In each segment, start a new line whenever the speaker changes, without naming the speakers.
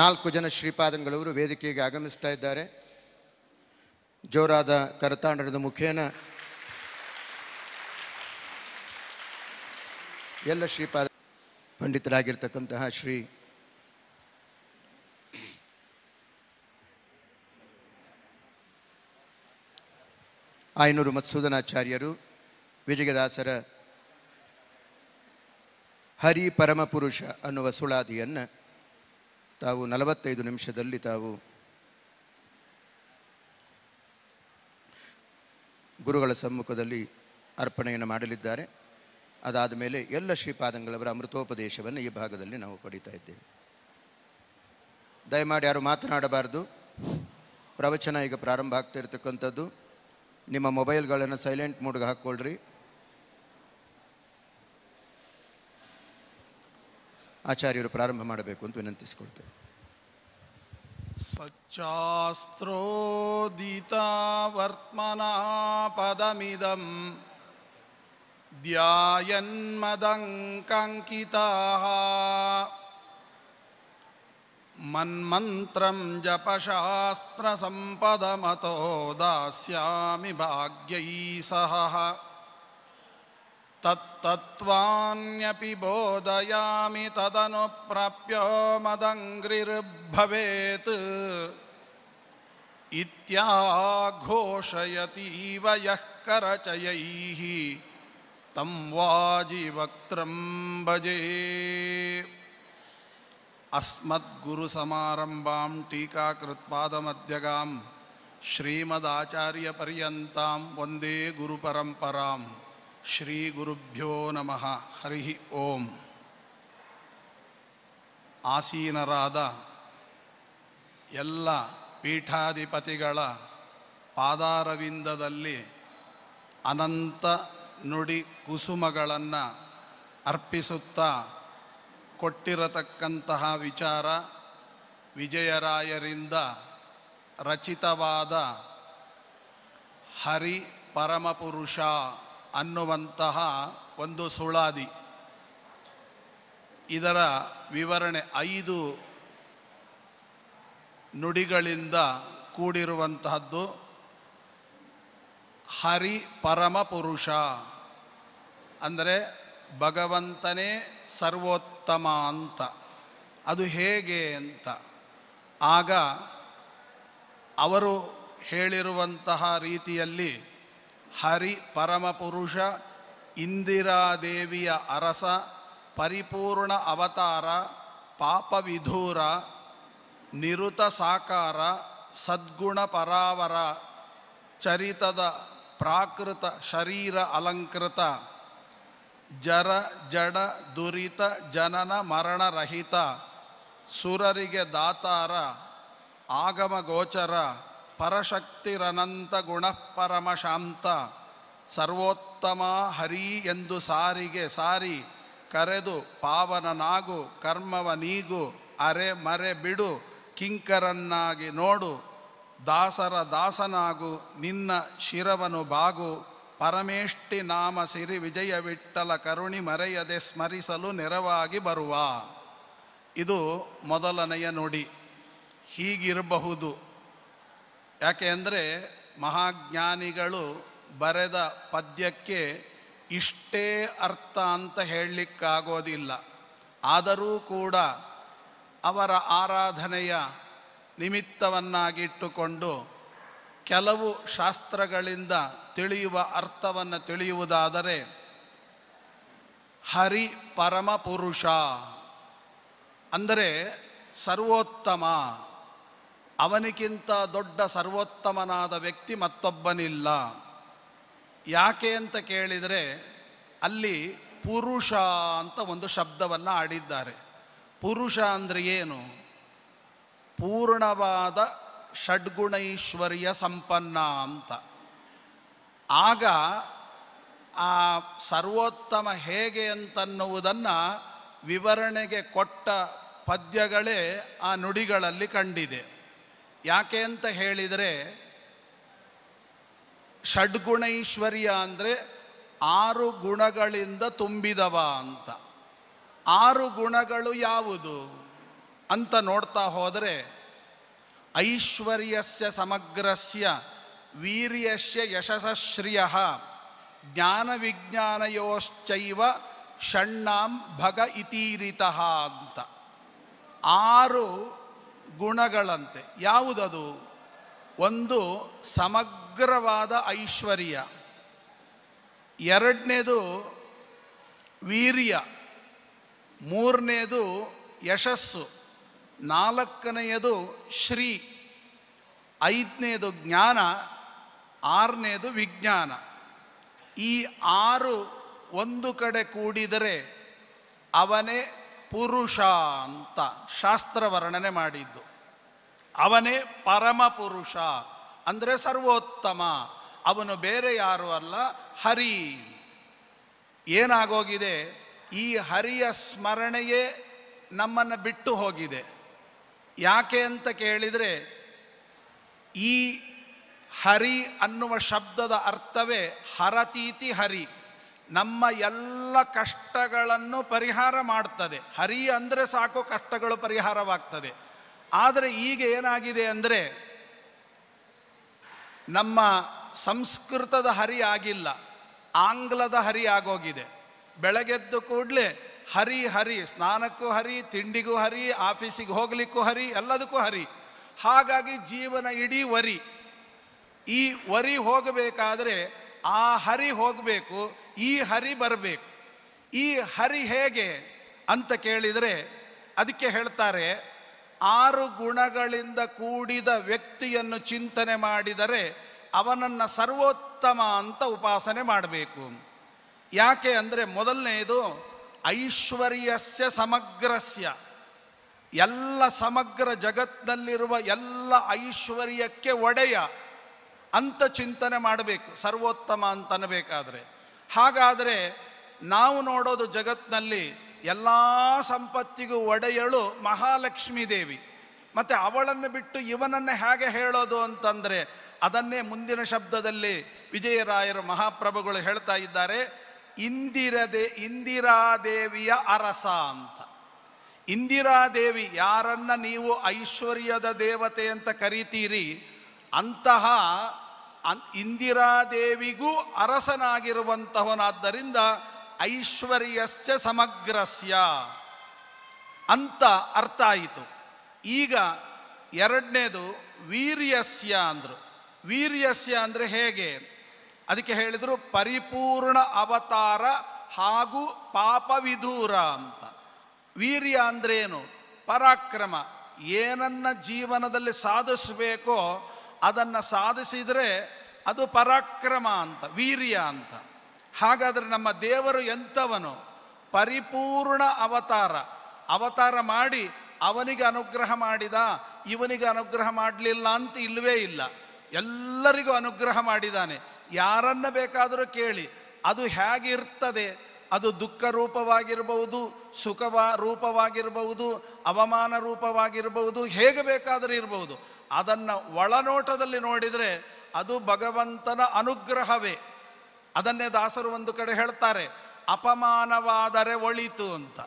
ನಾಲ್ಕು ಜನ ಶ್ರೀಪಾದಂಗಳವರು ವೇದಿಕೆಗೆ ಆಗಮಿಸ್ತಾ ಇದ್ದಾರೆ ಜೋರಾದ ಕರತಾಂಡದ ಮುಖೇನ ಎಲ್ಲ ಶ್ರೀಪಾದ ಪಂಡಿತರಾಗಿರ್ತಕ್ಕಂತಹ ಶ್ರೀ ಆಯನೂರು ಮತ್ಸೂದನಾಚಾರ್ಯರು ವಿಜಯದಾಸರ ಹರಿ ಪರಮಪುರುಷ ಅನ್ನುವ ಸುಳಾದಿಯನ್ನು ತಾವು ನಲವತ್ತೈದು ನಿಮಿಷದಲ್ಲಿ ತಾವು ಗುರುಗಳ ಸಮ್ಮುಖದಲ್ಲಿ ಅರ್ಪಣೆಯನ್ನು ಮಾಡಲಿದ್ದಾರೆ ಅದಾದ ಮೇಲೆ ಎಲ್ಲ ಶ್ರೀಪಾದಂಗಳವರ ಅಮೃತೋಪದೇಶವನ್ನು ಈ ಭಾಗದಲ್ಲಿ ನಾವು ಪಡೀತಾ ಇದ್ದೇವೆ ದಯಮಾಡಿ ಯಾರು ಮಾತನಾಡಬಾರ್ದು ಪ್ರವಚನ ಈಗ ಪ್ರಾರಂಭ ಆಗ್ತಾ ಇರತಕ್ಕಂಥದ್ದು ನಿಮ್ಮ ಮೊಬೈಲ್ಗಳನ್ನು ಸೈಲೆಂಟ್ ಮೂಡ್ಗೆ ಹಾಕ್ಕೊಳ್ರಿ ಆಚಾರ್ಯರು ಪ್ರಾರಂಭ ಮಾಡಬೇಕು ಅಂತ
ವಿನಂತಿಸಿಕೊಳ್ತೇವೆ सच्चास्त्रोदितावर्त्मना पदमिदं ध्यायन्मदङ्कङ्किताः मन्मन्त्रं जपशास्त्रसम्पदमतो दास्यामि भाग्यैः सह तत्तत्त्वान्यपि बोधयामि तदनुप्राप्य मदङ्िर्भवेत् इत्याघोषयतीव यः करचयैः तं वाजिवक्त्रं भजे अस्मद्गुरुसमारम्भां टीकाकृत्वादमद्यगां श्रीमदाचार्यपर्यन्तां वन्दे गुरुपरम्पराम् ಶ್ರೀ ಗುರುಭ್ಯೋ ನಮಃ ಹರಿ ಓಂ ಆಸೀನರಾದ ಎಲ್ಲ ಪೀಠಾಧಿಪತಿಗಳ ಪಾದಾರವಿಂದದಲ್ಲಿ ಅನಂತ ನುಡಿ ಕುಸುಮಗಳನ್ನು ಅರ್ಪಿಸುತ್ತಾ ಕೊಟ್ಟಿರತಕ್ಕಂತಹ ವಿಚಾರ ವಿಜಯರಾಯರಿಂದ ರಚಿತವಾದ ಹರಿ ಪರಮಪುರುಷ ಅನ್ನುವಂತಹ ಒಂದು ಸುಳಾದಿ ಇದರ ವಿವರಣೆ ಐದು ನುಡಿಗಳಿಂದ ಕೂಡಿರುವಂತಹದ್ದು ಹರಿ ಪರಮ ಪುರುಷ ಅಂದರೆ ಭಗವಂತನೇ ಸರ್ವೋತ್ತಮ ಅಂತ ಅದು ಹೇಗೆ ಅಂತ ಆಗ ಅವರು ಹೇಳಿರುವಂತಹ ರೀತಿಯಲ್ಲಿ ಹರಿ ಪರಮಪುರುಷ ಇಂದಿರಾದೇವಿಯ ಅರಸ ಪರಿಪೂರ್ಣ ಅವತಾರ ಪಾಪವಿಧೂರ ನಿರುತ ಸಾಕಾರ ಸದ್ಗುಣ ಪರಾವರ ಚರಿತದ ಪ್ರಾಕೃತ ಶರೀರ ಅಲಂಕೃತ ಜರ ಜಡ ದುರಿತ ಜನನ ಮರಣರಹಿತ ಸುರರಿಗೆ ದಾತಾರ ಗೋಚರ ಪರಶಕ್ತಿರನಂತ ಪರಮ ಶಾಂತ ಸರ್ವೋತ್ತಮ ಹರಿ ಎಂದು ಸಾರಿಗೆ ಸಾರಿ ಕರೆದು ಪಾವನನಾಗು ಕರ್ಮವ ನೀಗು ಅರೆ ಮರೆ ಬಿಡು ಕಿಂಕರನ್ನಾಗಿ ನೋಡು ದಾಸರ ದಾಸನಾಗು ನಿನ್ನ ಶಿರವನು ಬಾಗು ಪರಮೇಷ್ಠಿ ನಾಮ ಸಿರಿ ವಿಜಯ ವಿಠಲ ಕರುಣಿ ಮರೆಯದೆ ಸ್ಮರಿಸಲು ನೆರವಾಗಿ ಬರುವ ಇದು ಮೊದಲನೆಯ ನುಡಿ ಹೀಗಿರಬಹುದು ಯಾಕೆ ಅಂದರೆ ಮಹಾಜ್ಞಾನಿಗಳು ಬರೆದ ಪದ್ಯಕ್ಕೆ ಇಷ್ಟೇ ಅರ್ಥ ಅಂತ ಹೇಳಲಿಕ್ಕಾಗೋದಿಲ್ಲ ಆದರೂ ಕೂಡ ಅವರ ಆರಾಧನೆಯ ನಿಮಿತ್ತವನ್ನಾಗಿಟ್ಟುಕೊಂಡು ಕೆಲವು ಶಾಸ್ತ್ರಗಳಿಂದ ತಿಳಿಯುವ ಅರ್ಥವನ್ನು ತಿಳಿಯುವುದಾದರೆ ಹರಿ ಪುರುಷ ಅಂದರೆ ಸರ್ವೋತ್ತಮ ಅವನಿಗಿಂತ ದೊಡ್ಡ ಸರ್ವೋತ್ತಮನಾದ ವ್ಯಕ್ತಿ ಮತ್ತೊಬ್ಬನಿಲ್ಲ ಯಾಕೆ ಅಂತ ಕೇಳಿದರೆ ಅಲ್ಲಿ ಪುರುಷ ಅಂತ ಒಂದು ಶಬ್ದವನ್ನು ಆಡಿದ್ದಾರೆ ಪುರುಷ ಅಂದರೆ ಏನು ಪೂರ್ಣವಾದ ಷಡ್ಗುಣೈಶ್ವರ್ಯ ಸಂಪನ್ನ ಅಂತ ಆಗ ಆ ಸರ್ವೋತ್ತಮ ಹೇಗೆ ಅಂತನ್ನುವುದನ್ನು ವಿವರಣೆಗೆ ಕೊಟ್ಟ ಪದ್ಯಗಳೇ ಆ ನುಡಿಗಳಲ್ಲಿ ಕಂಡಿದೆ ಯಾಕೆ ಅಂತ ಹೇಳಿದರೆ ಷಡ್ಗುಣೈಶ್ವರ್ಯ ಅಂದರೆ ಆರು ಗುಣಗಳಿಂದ ತುಂಬಿದವ ಅಂತ ಆರು ಗುಣಗಳು ಯಾವುದು ಅಂತ ನೋಡ್ತಾ ಹೋದರೆ ಐಶ್ವರ್ಯಸ್ಯ ಸಮಗ್ರಸ್ಯ ವೀರ್ಯಸ್ಯ ಯಶಸ್ಶ್ರಿಯ ಜ್ಞಾನವಿಜ್ಞಾನಯೋಶ್ಚೈವ ಷಣ್ಣಾಂ ಭಗ ಇತೀರಿತಃ ಅಂತ ಆರು ಗುಣಗಳಂತೆ ಯಾವುದದು ಒಂದು ಸಮಗ್ರವಾದ ಐಶ್ವರ್ಯ ಎರಡನೇದು ವೀರ್ಯ ಮೂರನೇದು ಯಶಸ್ಸು ನಾಲ್ಕನೆಯದು ಶ್ರೀ ಐದನೇದು ಜ್ಞಾನ ಆರನೇದು ವಿಜ್ಞಾನ ಈ ಆರು ಒಂದು ಕಡೆ ಕೂಡಿದರೆ ಅವನೇ ಪುರುಷ ಅಂತ ಶಾಸ್ತ್ರ ವರ್ಣನೆ ಮಾಡಿದ್ದು ಅವನೇ ಪರಮ ಪುರುಷ ಅಂದರೆ ಸರ್ವೋತ್ತಮ ಅವನು ಬೇರೆ ಯಾರು ಅಲ್ಲ ಹರಿ ಏನಾಗೋಗಿದೆ ಈ ಹರಿಯ ಸ್ಮರಣೆಯೇ ನಮ್ಮನ್ನು ಬಿಟ್ಟು ಹೋಗಿದೆ ಯಾಕೆ ಅಂತ ಕೇಳಿದರೆ ಈ ಹರಿ ಅನ್ನುವ ಶಬ್ದದ ಅರ್ಥವೇ ಹರತೀತಿ ಹರಿ ನಮ್ಮ ಎಲ್ಲ ಕಷ್ಟಗಳನ್ನು ಪರಿಹಾರ ಮಾಡ್ತದೆ ಹರಿ ಅಂದರೆ ಸಾಕು ಕಷ್ಟಗಳು ಪರಿಹಾರವಾಗ್ತದೆ ಆದರೆ ಈಗ ಏನಾಗಿದೆ ಅಂದರೆ ನಮ್ಮ ಸಂಸ್ಕೃತದ ಹರಿ ಆಗಿಲ್ಲ ಆಂಗ್ಲದ ಹರಿ ಆಗೋಗಿದೆ ಬೆಳಗ್ಗೆದ್ದು ಕೂಡಲೇ ಹರಿ ಹರಿ ಸ್ನಾನಕ್ಕೂ ಹರಿ ತಿಂಡಿಗೂ ಹರಿ ಆಫೀಸಿಗೆ ಹೋಗಲಿಕ್ಕೂ ಹರಿ ಎಲ್ಲದಕ್ಕೂ ಹರಿ ಹಾಗಾಗಿ ಜೀವನ ಇಡೀ ವರಿ ಈ ವರಿ ಹೋಗಬೇಕಾದರೆ ಆ ಹರಿ ಹೋಗಬೇಕು ಈ ಹರಿ ಬರಬೇಕು ಈ ಹರಿ ಹೇಗೆ ಅಂತ ಕೇಳಿದರೆ ಅದಕ್ಕೆ ಹೇಳ್ತಾರೆ ಆರು ಗುಣಗಳಿಂದ ಕೂಡಿದ ವ್ಯಕ್ತಿಯನ್ನು ಚಿಂತನೆ ಮಾಡಿದರೆ ಅವನನ್ನು ಸರ್ವೋತ್ತಮ ಅಂತ ಉಪಾಸನೆ ಮಾಡಬೇಕು ಯಾಕೆ ಅಂದರೆ ಮೊದಲನೆಯದು ಐಶ್ವರ್ಯಸ್ಯ ಸಮಗ್ರಸ್ಯ ಎಲ್ಲ ಸಮಗ್ರ ಜಗತ್ತಿನಲ್ಲಿರುವ ಎಲ್ಲ ಐಶ್ವರ್ಯಕ್ಕೆ ಒಡೆಯ ಅಂತ ಚಿಂತನೆ ಮಾಡಬೇಕು ಸರ್ವೋತ್ತಮ ಅಂತನಬೇಕಾದರೆ ಹಾಗಾದರೆ ನಾವು ನೋಡೋದು ಜಗತ್ತಿನಲ್ಲಿ ಎಲ್ಲ ಸಂಪತ್ತಿಗೂ ಒಡೆಯಳು ಮಹಾಲಕ್ಷ್ಮೀ ದೇವಿ ಮತ್ತು ಅವಳನ್ನು ಬಿಟ್ಟು ಇವನನ್ನು ಹೇಗೆ ಹೇಳೋದು ಅಂತಂದರೆ ಅದನ್ನೇ ಮುಂದಿನ ಶಬ್ದದಲ್ಲಿ ವಿಜಯರಾಯರು ಮಹಾಪ್ರಭುಗಳು ಹೇಳ್ತಾ ಇದ್ದಾರೆ ಇಂದಿರದೇ ಇಂದಿರಾದೇವಿಯ ಅರಸ ಅಂತ ಇಂದಿರಾದೇವಿ ಯಾರನ್ನು ನೀವು ಐಶ್ವರ್ಯದ ದೇವತೆ ಅಂತ ಕರೀತೀರಿ ಅಂತಹ ಇಂದಿರಾದೇವಿಗೂ ಅರಸನಾಗಿರುವಂತಹವನಾದ್ದರಿಂದ ಐಶ್ವರ್ಯಸ್ಯ ಸಮಗ್ರಸ್ಯ ಅಂತ ಅರ್ಥ ಆಯಿತು ಈಗ ಎರಡನೇದು ವೀರ್ಯಸ್ಯ ಅಂದರು ವೀರ್ಯಸ್ಯ ಅಂದರೆ ಹೇಗೆ ಅದಕ್ಕೆ ಹೇಳಿದರು ಪರಿಪೂರ್ಣ ಅವತಾರ ಹಾಗೂ ಪಾಪವಿದೂರ ಅಂತ ವೀರ್ಯ ಅಂದ್ರೇನು ಪರಾಕ್ರಮ ಏನನ್ನ ಜೀವನದಲ್ಲಿ ಸಾಧಿಸಬೇಕೋ ಅದನ್ನು ಸಾಧಿಸಿದರೆ ಅದು ಪರಾಕ್ರಮ ಅಂತ ವೀರ್ಯ ಅಂತ ಹಾಗಾದರೆ ನಮ್ಮ ದೇವರು ಎಂಥವನು ಪರಿಪೂರ್ಣ ಅವತಾರ ಅವತಾರ ಮಾಡಿ ಅವನಿಗೆ ಅನುಗ್ರಹ ಮಾಡಿದ ಇವನಿಗೆ ಅನುಗ್ರಹ ಮಾಡಲಿಲ್ಲ ಅಂತ ಇಲ್ಲವೇ ಇಲ್ಲ ಎಲ್ಲರಿಗೂ ಅನುಗ್ರಹ ಮಾಡಿದ್ದಾನೆ ಯಾರನ್ನು ಬೇಕಾದರೂ ಕೇಳಿ ಅದು ಹೇಗಿರ್ತದೆ ಅದು ದುಃಖ ರೂಪವಾಗಿರಬಹುದು ಸುಖವ ರೂಪವಾಗಿರಬಹುದು ಅವಮಾನ ರೂಪವಾಗಿರಬಹುದು ಹೇಗೆ ಬೇಕಾದರೂ ಇರಬಹುದು ಅದನ್ನು ಒಳನೋಟದಲ್ಲಿ ನೋಡಿದರೆ ಅದು ಭಗವಂತನ ಅನುಗ್ರಹವೇ ಅದನ್ನೇ ದಾಸರು ಒಂದು ಕಡೆ ಹೇಳ್ತಾರೆ ಅಪಮಾನವಾದರೆ ಒಳಿತು ಅಂತ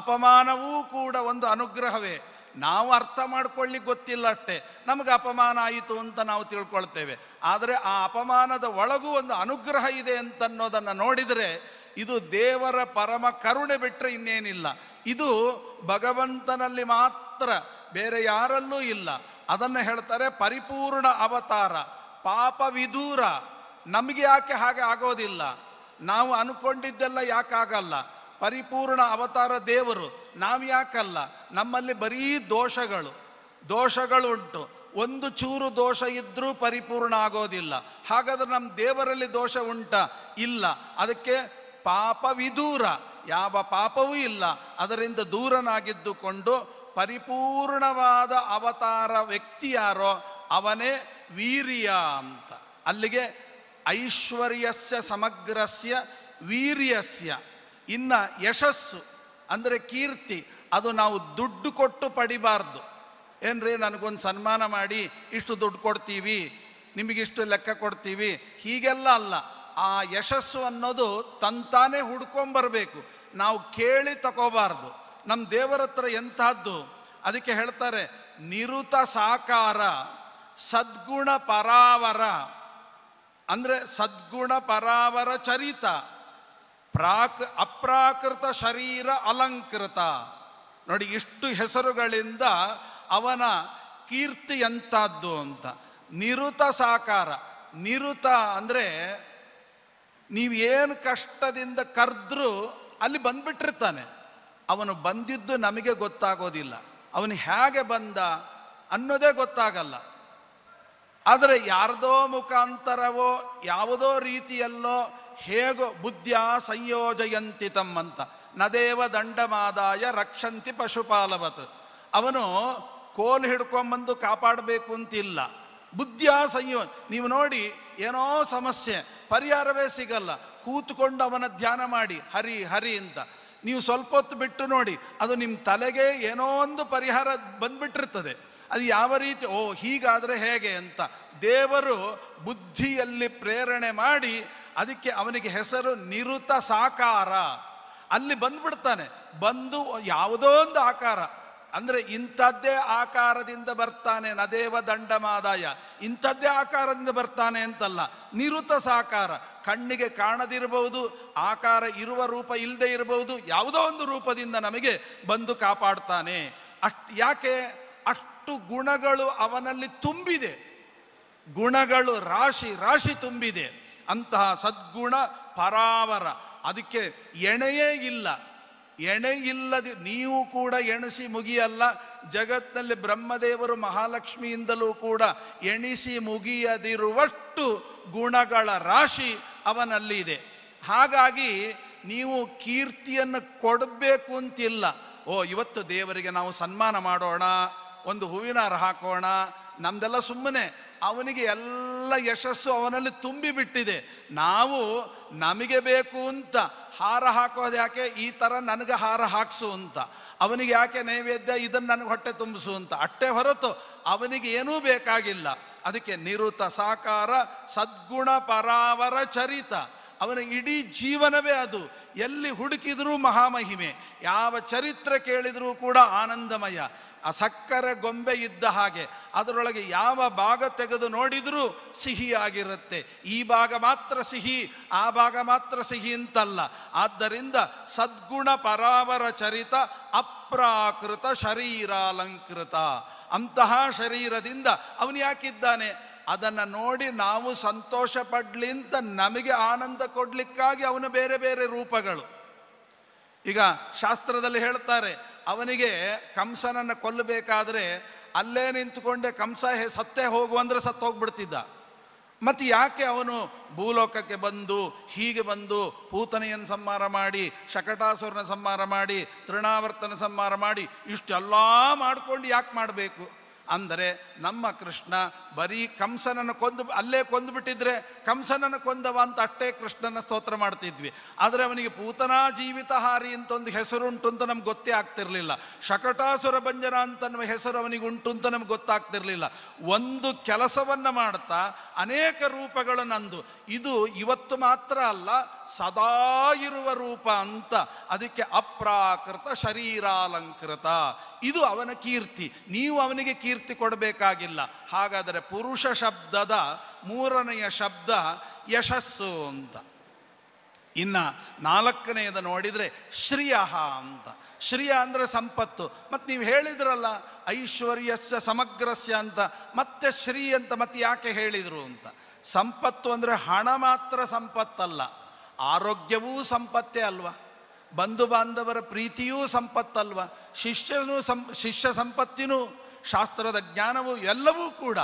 ಅಪಮಾನವೂ ಕೂಡ ಒಂದು ಅನುಗ್ರಹವೇ ನಾವು ಅರ್ಥ ಮಾಡ್ಕೊಳ್ಳಿ ಗೊತ್ತಿಲ್ಲ ಅಷ್ಟೇ ನಮಗೆ ಅಪಮಾನ ಆಯಿತು ಅಂತ ನಾವು ತಿಳ್ಕೊಳ್ತೇವೆ ಆದರೆ ಆ ಅಪಮಾನದ ಒಳಗೂ ಒಂದು ಅನುಗ್ರಹ ಇದೆ ಅಂತನ್ನೋದನ್ನು ನೋಡಿದರೆ ಇದು ದೇವರ ಪರಮ ಕರುಣೆ ಬಿಟ್ಟರೆ ಇನ್ನೇನಿಲ್ಲ ಇದು ಭಗವಂತನಲ್ಲಿ ಮಾತ್ರ ಬೇರೆ ಯಾರಲ್ಲೂ ಇಲ್ಲ ಅದನ್ನು ಹೇಳ್ತಾರೆ ಪರಿಪೂರ್ಣ ಅವತಾರ ಪಾಪ ವಿದೂರ ನಮಗೆ ಯಾಕೆ ಹಾಗೆ ಆಗೋದಿಲ್ಲ ನಾವು ಅನ್ಕೊಂಡಿದ್ದೆಲ್ಲ ಯಾಕಾಗಲ್ಲ ಪರಿಪೂರ್ಣ ಅವತಾರ ದೇವರು ನಾವು ಯಾಕಲ್ಲ ನಮ್ಮಲ್ಲಿ ಬರೀ ದೋಷಗಳು ದೋಷಗಳುಂಟು ಒಂದು ಚೂರು ದೋಷ ಇದ್ದರೂ ಪರಿಪೂರ್ಣ ಆಗೋದಿಲ್ಲ ಹಾಗಾದ್ರೆ ನಮ್ಮ ದೇವರಲ್ಲಿ ದೋಷ ಉಂಟ ಇಲ್ಲ ಅದಕ್ಕೆ ಪಾಪ ವಿದೂರ ಯಾವ ಪಾಪವೂ ಇಲ್ಲ ಅದರಿಂದ ದೂರನಾಗಿದ್ದುಕೊಂಡು ಪರಿಪೂರ್ಣವಾದ ಅವತಾರ ವ್ಯಕ್ತಿ ಯಾರೋ ಅವನೇ ವೀರ್ಯ ಅಂತ ಅಲ್ಲಿಗೆ ಐಶ್ವರ್ಯಸ್ಯ ಸಮಗ್ರಸ್ಯ ವೀರ್ಯಸ್ಯ ಇನ್ನು ಯಶಸ್ಸು ಅಂದರೆ ಕೀರ್ತಿ ಅದು ನಾವು ದುಡ್ಡು ಕೊಟ್ಟು ಪಡಿಬಾರ್ದು ಏನ್ರಿ ನನಗೊಂದು ಸನ್ಮಾನ ಮಾಡಿ ಇಷ್ಟು ದುಡ್ಡು ಕೊಡ್ತೀವಿ ನಿಮಗಿಷ್ಟು ಲೆಕ್ಕ ಕೊಡ್ತೀವಿ ಹೀಗೆಲ್ಲ ಅಲ್ಲ ಆ ಯಶಸ್ಸು ಅನ್ನೋದು ತಂತಾನೇ ಹುಡ್ಕೊಂಬರಬೇಕು ನಾವು ಕೇಳಿ ತಗೋಬಾರ್ದು ನಮ್ಮ ದೇವರ ಹತ್ರ ಎಂತಹದ್ದು ಅದಕ್ಕೆ ಹೇಳ್ತಾರೆ ನಿರುತ ಸಾಕಾರ ಸದ್ಗುಣ ಪರಾವರ ಅಂದರೆ ಸದ್ಗುಣ ಪರಾವರ ಚರಿತ ಪ್ರಾಕ್ ಅಪ್ರಾಕೃತ ಶರೀರ ಅಲಂಕೃತ ನೋಡಿ ಇಷ್ಟು ಹೆಸರುಗಳಿಂದ ಅವನ ಕೀರ್ತಿ ಎಂಥದ್ದು ಅಂತ ನಿರುತ ಸಾಕಾರ ನಿರುತ ಅಂದರೆ ನೀವೇನು ಕಷ್ಟದಿಂದ ಕರೆದ್ರೂ ಅಲ್ಲಿ ಬಂದ್ಬಿಟ್ಟಿರ್ತಾನೆ ಅವನು ಬಂದಿದ್ದು ನಮಗೆ ಗೊತ್ತಾಗೋದಿಲ್ಲ ಅವನು ಹೇಗೆ ಬಂದ ಅನ್ನೋದೇ ಗೊತ್ತಾಗಲ್ಲ ಆದರೆ ಯಾರದೋ ಮುಖಾಂತರವೋ ಯಾವುದೋ ರೀತಿಯಲ್ಲೋ ಹೇಗೋ ಬುದ್ಧಿಯ ಸಂಯೋಜಯಂತಿ ತಮ್ಮಂತ ನದೇವ ದಂಡಮಾದಾಯ ರಕ್ಷಂತಿ ಪಶುಪಾಲವತ್ ಅವನು ಕೋಲು ಹಿಡ್ಕೊಂಬಂದು ಕಾಪಾಡಬೇಕು ಅಂತಿಲ್ಲ ಬುದ್ಧಿಯ ಸಂಯೋ ನೀವು ನೋಡಿ ಏನೋ ಸಮಸ್ಯೆ ಪರಿಹಾರವೇ ಸಿಗಲ್ಲ ಕೂತ್ಕೊಂಡು ಅವನ ಧ್ಯಾನ ಮಾಡಿ ಹರಿ ಹರಿ ಅಂತ ನೀವು ಸ್ವಲ್ಪ ಹೊತ್ತು ಬಿಟ್ಟು ನೋಡಿ ಅದು ನಿಮ್ಮ ತಲೆಗೆ ಏನೋ ಒಂದು ಪರಿಹಾರ ಬಂದ್ಬಿಟ್ಟಿರ್ತದೆ ಅದು ಯಾವ ರೀತಿ ಓ ಹೀಗಾದರೆ ಹೇಗೆ ಅಂತ ದೇವರು ಬುದ್ಧಿಯಲ್ಲಿ ಪ್ರೇರಣೆ ಮಾಡಿ ಅದಕ್ಕೆ ಅವನಿಗೆ ಹೆಸರು ನಿರುತ ಸಾಕಾರ ಅಲ್ಲಿ ಬಂದ್ಬಿಡ್ತಾನೆ ಬಂದು ಯಾವುದೋ ಒಂದು ಆಕಾರ ಅಂದರೆ ಇಂಥದ್ದೇ ಆಕಾರದಿಂದ ಬರ್ತಾನೆ ನದೇವ ದಂಡಮಾದಾಯ ಇಂಥದ್ದೇ ಆಕಾರದಿಂದ ಬರ್ತಾನೆ ಅಂತಲ್ಲ ನಿರುತ ಸಾಕಾರ ಕಣ್ಣಿಗೆ ಕಾಣದಿರಬಹುದು ಆಕಾರ ಇರುವ ರೂಪ ಇಲ್ಲದೆ ಇರಬಹುದು ಯಾವುದೋ ಒಂದು ರೂಪದಿಂದ ನಮಗೆ ಬಂದು ಕಾಪಾಡ್ತಾನೆ ಅಷ್ಟು ಯಾಕೆ ಅಷ್ಟು ಗುಣಗಳು ಅವನಲ್ಲಿ ತುಂಬಿದೆ ಗುಣಗಳು ರಾಶಿ ರಾಶಿ ತುಂಬಿದೆ ಅಂತಹ ಸದ್ಗುಣ ಪರಾವರ ಅದಕ್ಕೆ ಎಣೆಯೇ ಇಲ್ಲ ಎಣೆ ಇಲ್ಲದೆ ನೀವು ಕೂಡ ಎಣಿಸಿ ಮುಗಿಯಲ್ಲ ಜಗತ್ತಿನಲ್ಲಿ ಬ್ರಹ್ಮದೇವರು ಮಹಾಲಕ್ಷ್ಮಿಯಿಂದಲೂ ಕೂಡ ಎಣಿಸಿ ಮುಗಿಯದಿರುವಷ್ಟು ಗುಣಗಳ ರಾಶಿ ಅವನಲ್ಲಿ ಇದೆ ಹಾಗಾಗಿ ನೀವು ಕೀರ್ತಿಯನ್ನು ಕೊಡಬೇಕು ಅಂತಿಲ್ಲ ಓ ಇವತ್ತು ದೇವರಿಗೆ ನಾವು ಸನ್ಮಾನ ಮಾಡೋಣ ಒಂದು ಹೂವಿನ ಹಾರ ಹಾಕೋಣ ನಮ್ದೆಲ್ಲ ಸುಮ್ಮನೆ ಅವನಿಗೆ ಎಲ್ಲ ಯಶಸ್ಸು ಅವನಲ್ಲಿ ತುಂಬಿಬಿಟ್ಟಿದೆ ನಾವು ನಮಗೆ ಬೇಕು ಅಂತ ಹಾರ ಹಾಕೋದು ಯಾಕೆ ಈ ಥರ ನನಗೆ ಹಾರ ಹಾಕಿಸು ಅಂತ ಅವನಿಗೆ ಯಾಕೆ ನೈವೇದ್ಯ ಇದನ್ನು ನನಗೆ ಹೊಟ್ಟೆ ತುಂಬಿಸು ಅಂತ ಅಟ್ಟೆ ಹೊರತು ಅವನಿಗೆ ಏನೂ ಬೇಕಾಗಿಲ್ಲ ಅದಕ್ಕೆ ನಿರುತ ಸಾಕಾರ ಸದ್ಗುಣ ಪರಾವರ ಚರಿತ ಅವನ ಇಡೀ ಜೀವನವೇ ಅದು ಎಲ್ಲಿ ಹುಡುಕಿದರೂ ಮಹಾಮಹಿಮೆ ಯಾವ ಚರಿತ್ರೆ ಕೇಳಿದರೂ ಕೂಡ ಆನಂದಮಯ ಆ ಸಕ್ಕರೆ ಗೊಂಬೆ ಇದ್ದ ಹಾಗೆ ಅದರೊಳಗೆ ಯಾವ ಭಾಗ ತೆಗೆದು ನೋಡಿದರೂ ಸಿಹಿಯಾಗಿರುತ್ತೆ ಈ ಭಾಗ ಮಾತ್ರ ಸಿಹಿ ಆ ಭಾಗ ಮಾತ್ರ ಸಿಹಿ ಅಂತಲ್ಲ ಆದ್ದರಿಂದ ಸದ್ಗುಣ ಪರಾವರ ಚರಿತ ಅಪ್ರಾಕೃತ ಶರೀರಾಲಂಕೃತ ಅಂತಹ ಶರೀರದಿಂದ ಅವನು ಯಾಕಿದ್ದಾನೆ ಅದನ್ನು ನೋಡಿ ನಾವು ಸಂತೋಷ ಪಡ್ಲಿಂತ ನಮಗೆ ಆನಂದ ಕೊಡಲಿಕ್ಕಾಗಿ ಅವನು ಬೇರೆ ಬೇರೆ ರೂಪಗಳು ಈಗ ಶಾಸ್ತ್ರದಲ್ಲಿ ಹೇಳ್ತಾರೆ ಅವನಿಗೆ ಕಂಸನನ್ನು ಕೊಲ್ಲಬೇಕಾದ್ರೆ ಅಲ್ಲೇ ನಿಂತುಕೊಂಡೆ ಕಂಸ ಸತ್ತೇ ಹೋಗುವಂದ್ರೆ ಸತ್ತೋಗ್ಬಿಡ್ತಿದ್ದ ಮತ್ತು ಯಾಕೆ ಅವನು ಭೂಲೋಕಕ್ಕೆ ಬಂದು ಹೀಗೆ ಬಂದು ಪೂತನೆಯನ್ನು ಸಂಹಾರ ಮಾಡಿ ಶಕಟಾಸುರನ ಸಂಹಾರ ಮಾಡಿ ತೃಣಾವರ್ತನ ಸಂಹಾರ ಮಾಡಿ ಇಷ್ಟೆಲ್ಲ ಮಾಡಿಕೊಂಡು ಯಾಕೆ ಮಾಡಬೇಕು ಅಂದರೆ ನಮ್ಮ ಕೃಷ್ಣ ಬರೀ ಕಂಸನನ್ನು ಕೊಂದು ಅಲ್ಲೇ ಕೊಂದುಬಿಟ್ಟಿದ್ರೆ ಕಂಸನನ್ನು ಕೊಂದವ ಅಂತ ಅಟ್ಟೇ ಕೃಷ್ಣನ ಸ್ತೋತ್ರ ಮಾಡ್ತಿದ್ವಿ ಆದರೆ ಅವನಿಗೆ ಪೂತನಾ ಜೀವಿತಹಾರಿ ಅಂತ ಒಂದು ಹೆಸರುಂಟು ಅಂತ ನಮ್ಗೆ ಗೊತ್ತೇ ಆಗ್ತಿರಲಿಲ್ಲ ಶಕಟಾಸುರ ಭಂಜನ ಅಂತನ್ನುವ ಹೆಸರು ಅವನಿಗೆ ಉಂಟು ಅಂತ ನಮ್ಗೆ ಗೊತ್ತಾಗ್ತಿರಲಿಲ್ಲ ಒಂದು ಕೆಲಸವನ್ನು ಮಾಡ್ತಾ ಅನೇಕ ರೂಪಗಳು ಅಂದು ಇದು ಇವತ್ತು ಮಾತ್ರ ಅಲ್ಲ ಸದಾ ಇರುವ ರೂಪ ಅಂತ ಅದಕ್ಕೆ ಅಪ್ರಾಕೃತ ಶರೀರಾಲಂಕೃತ ಇದು ಅವನ ಕೀರ್ತಿ ನೀವು ಅವನಿಗೆ ಕೀರ್ತಿ ಕೊಡಬೇಕಾಗಿಲ್ಲ ಹಾಗಾದರೆ ಪುರುಷ ಶಬ್ದದ ಮೂರನೆಯ ಶಬ್ದ ಯಶಸ್ಸು ಅಂತ ಇನ್ನು ನಾಲ್ಕನೆಯದ ನೋಡಿದರೆ ಶ್ರಿಯ ಅಂತ ಶ್ರಿಯ ಅಂದರೆ ಸಂಪತ್ತು ಮತ್ತು ನೀವು ಹೇಳಿದ್ರಲ್ಲ ಐಶ್ವರ್ಯಸ್ಯ ಸಮಗ್ರಸ್ಯ ಅಂತ ಮತ್ತೆ ಶ್ರೀ ಅಂತ ಮತ್ತೆ ಯಾಕೆ ಹೇಳಿದರು ಅಂತ ಸಂಪತ್ತು ಅಂದರೆ ಹಣ ಮಾತ್ರ ಸಂಪತ್ತಲ್ಲ ಆರೋಗ್ಯವೂ ಸಂಪತ್ತೇ ಅಲ್ವಾ ಬಂಧು ಬಾಂಧವರ ಪ್ರೀತಿಯೂ ಸಂಪತ್ತಲ್ವ ಶಿಷ್ಯನೂ ಸಂ ಶಿಷ್ಯ ಸಂಪತ್ತಿನೂ ಶಾಸ್ತ್ರದ ಜ್ಞಾನವೂ ಎಲ್ಲವೂ ಕೂಡ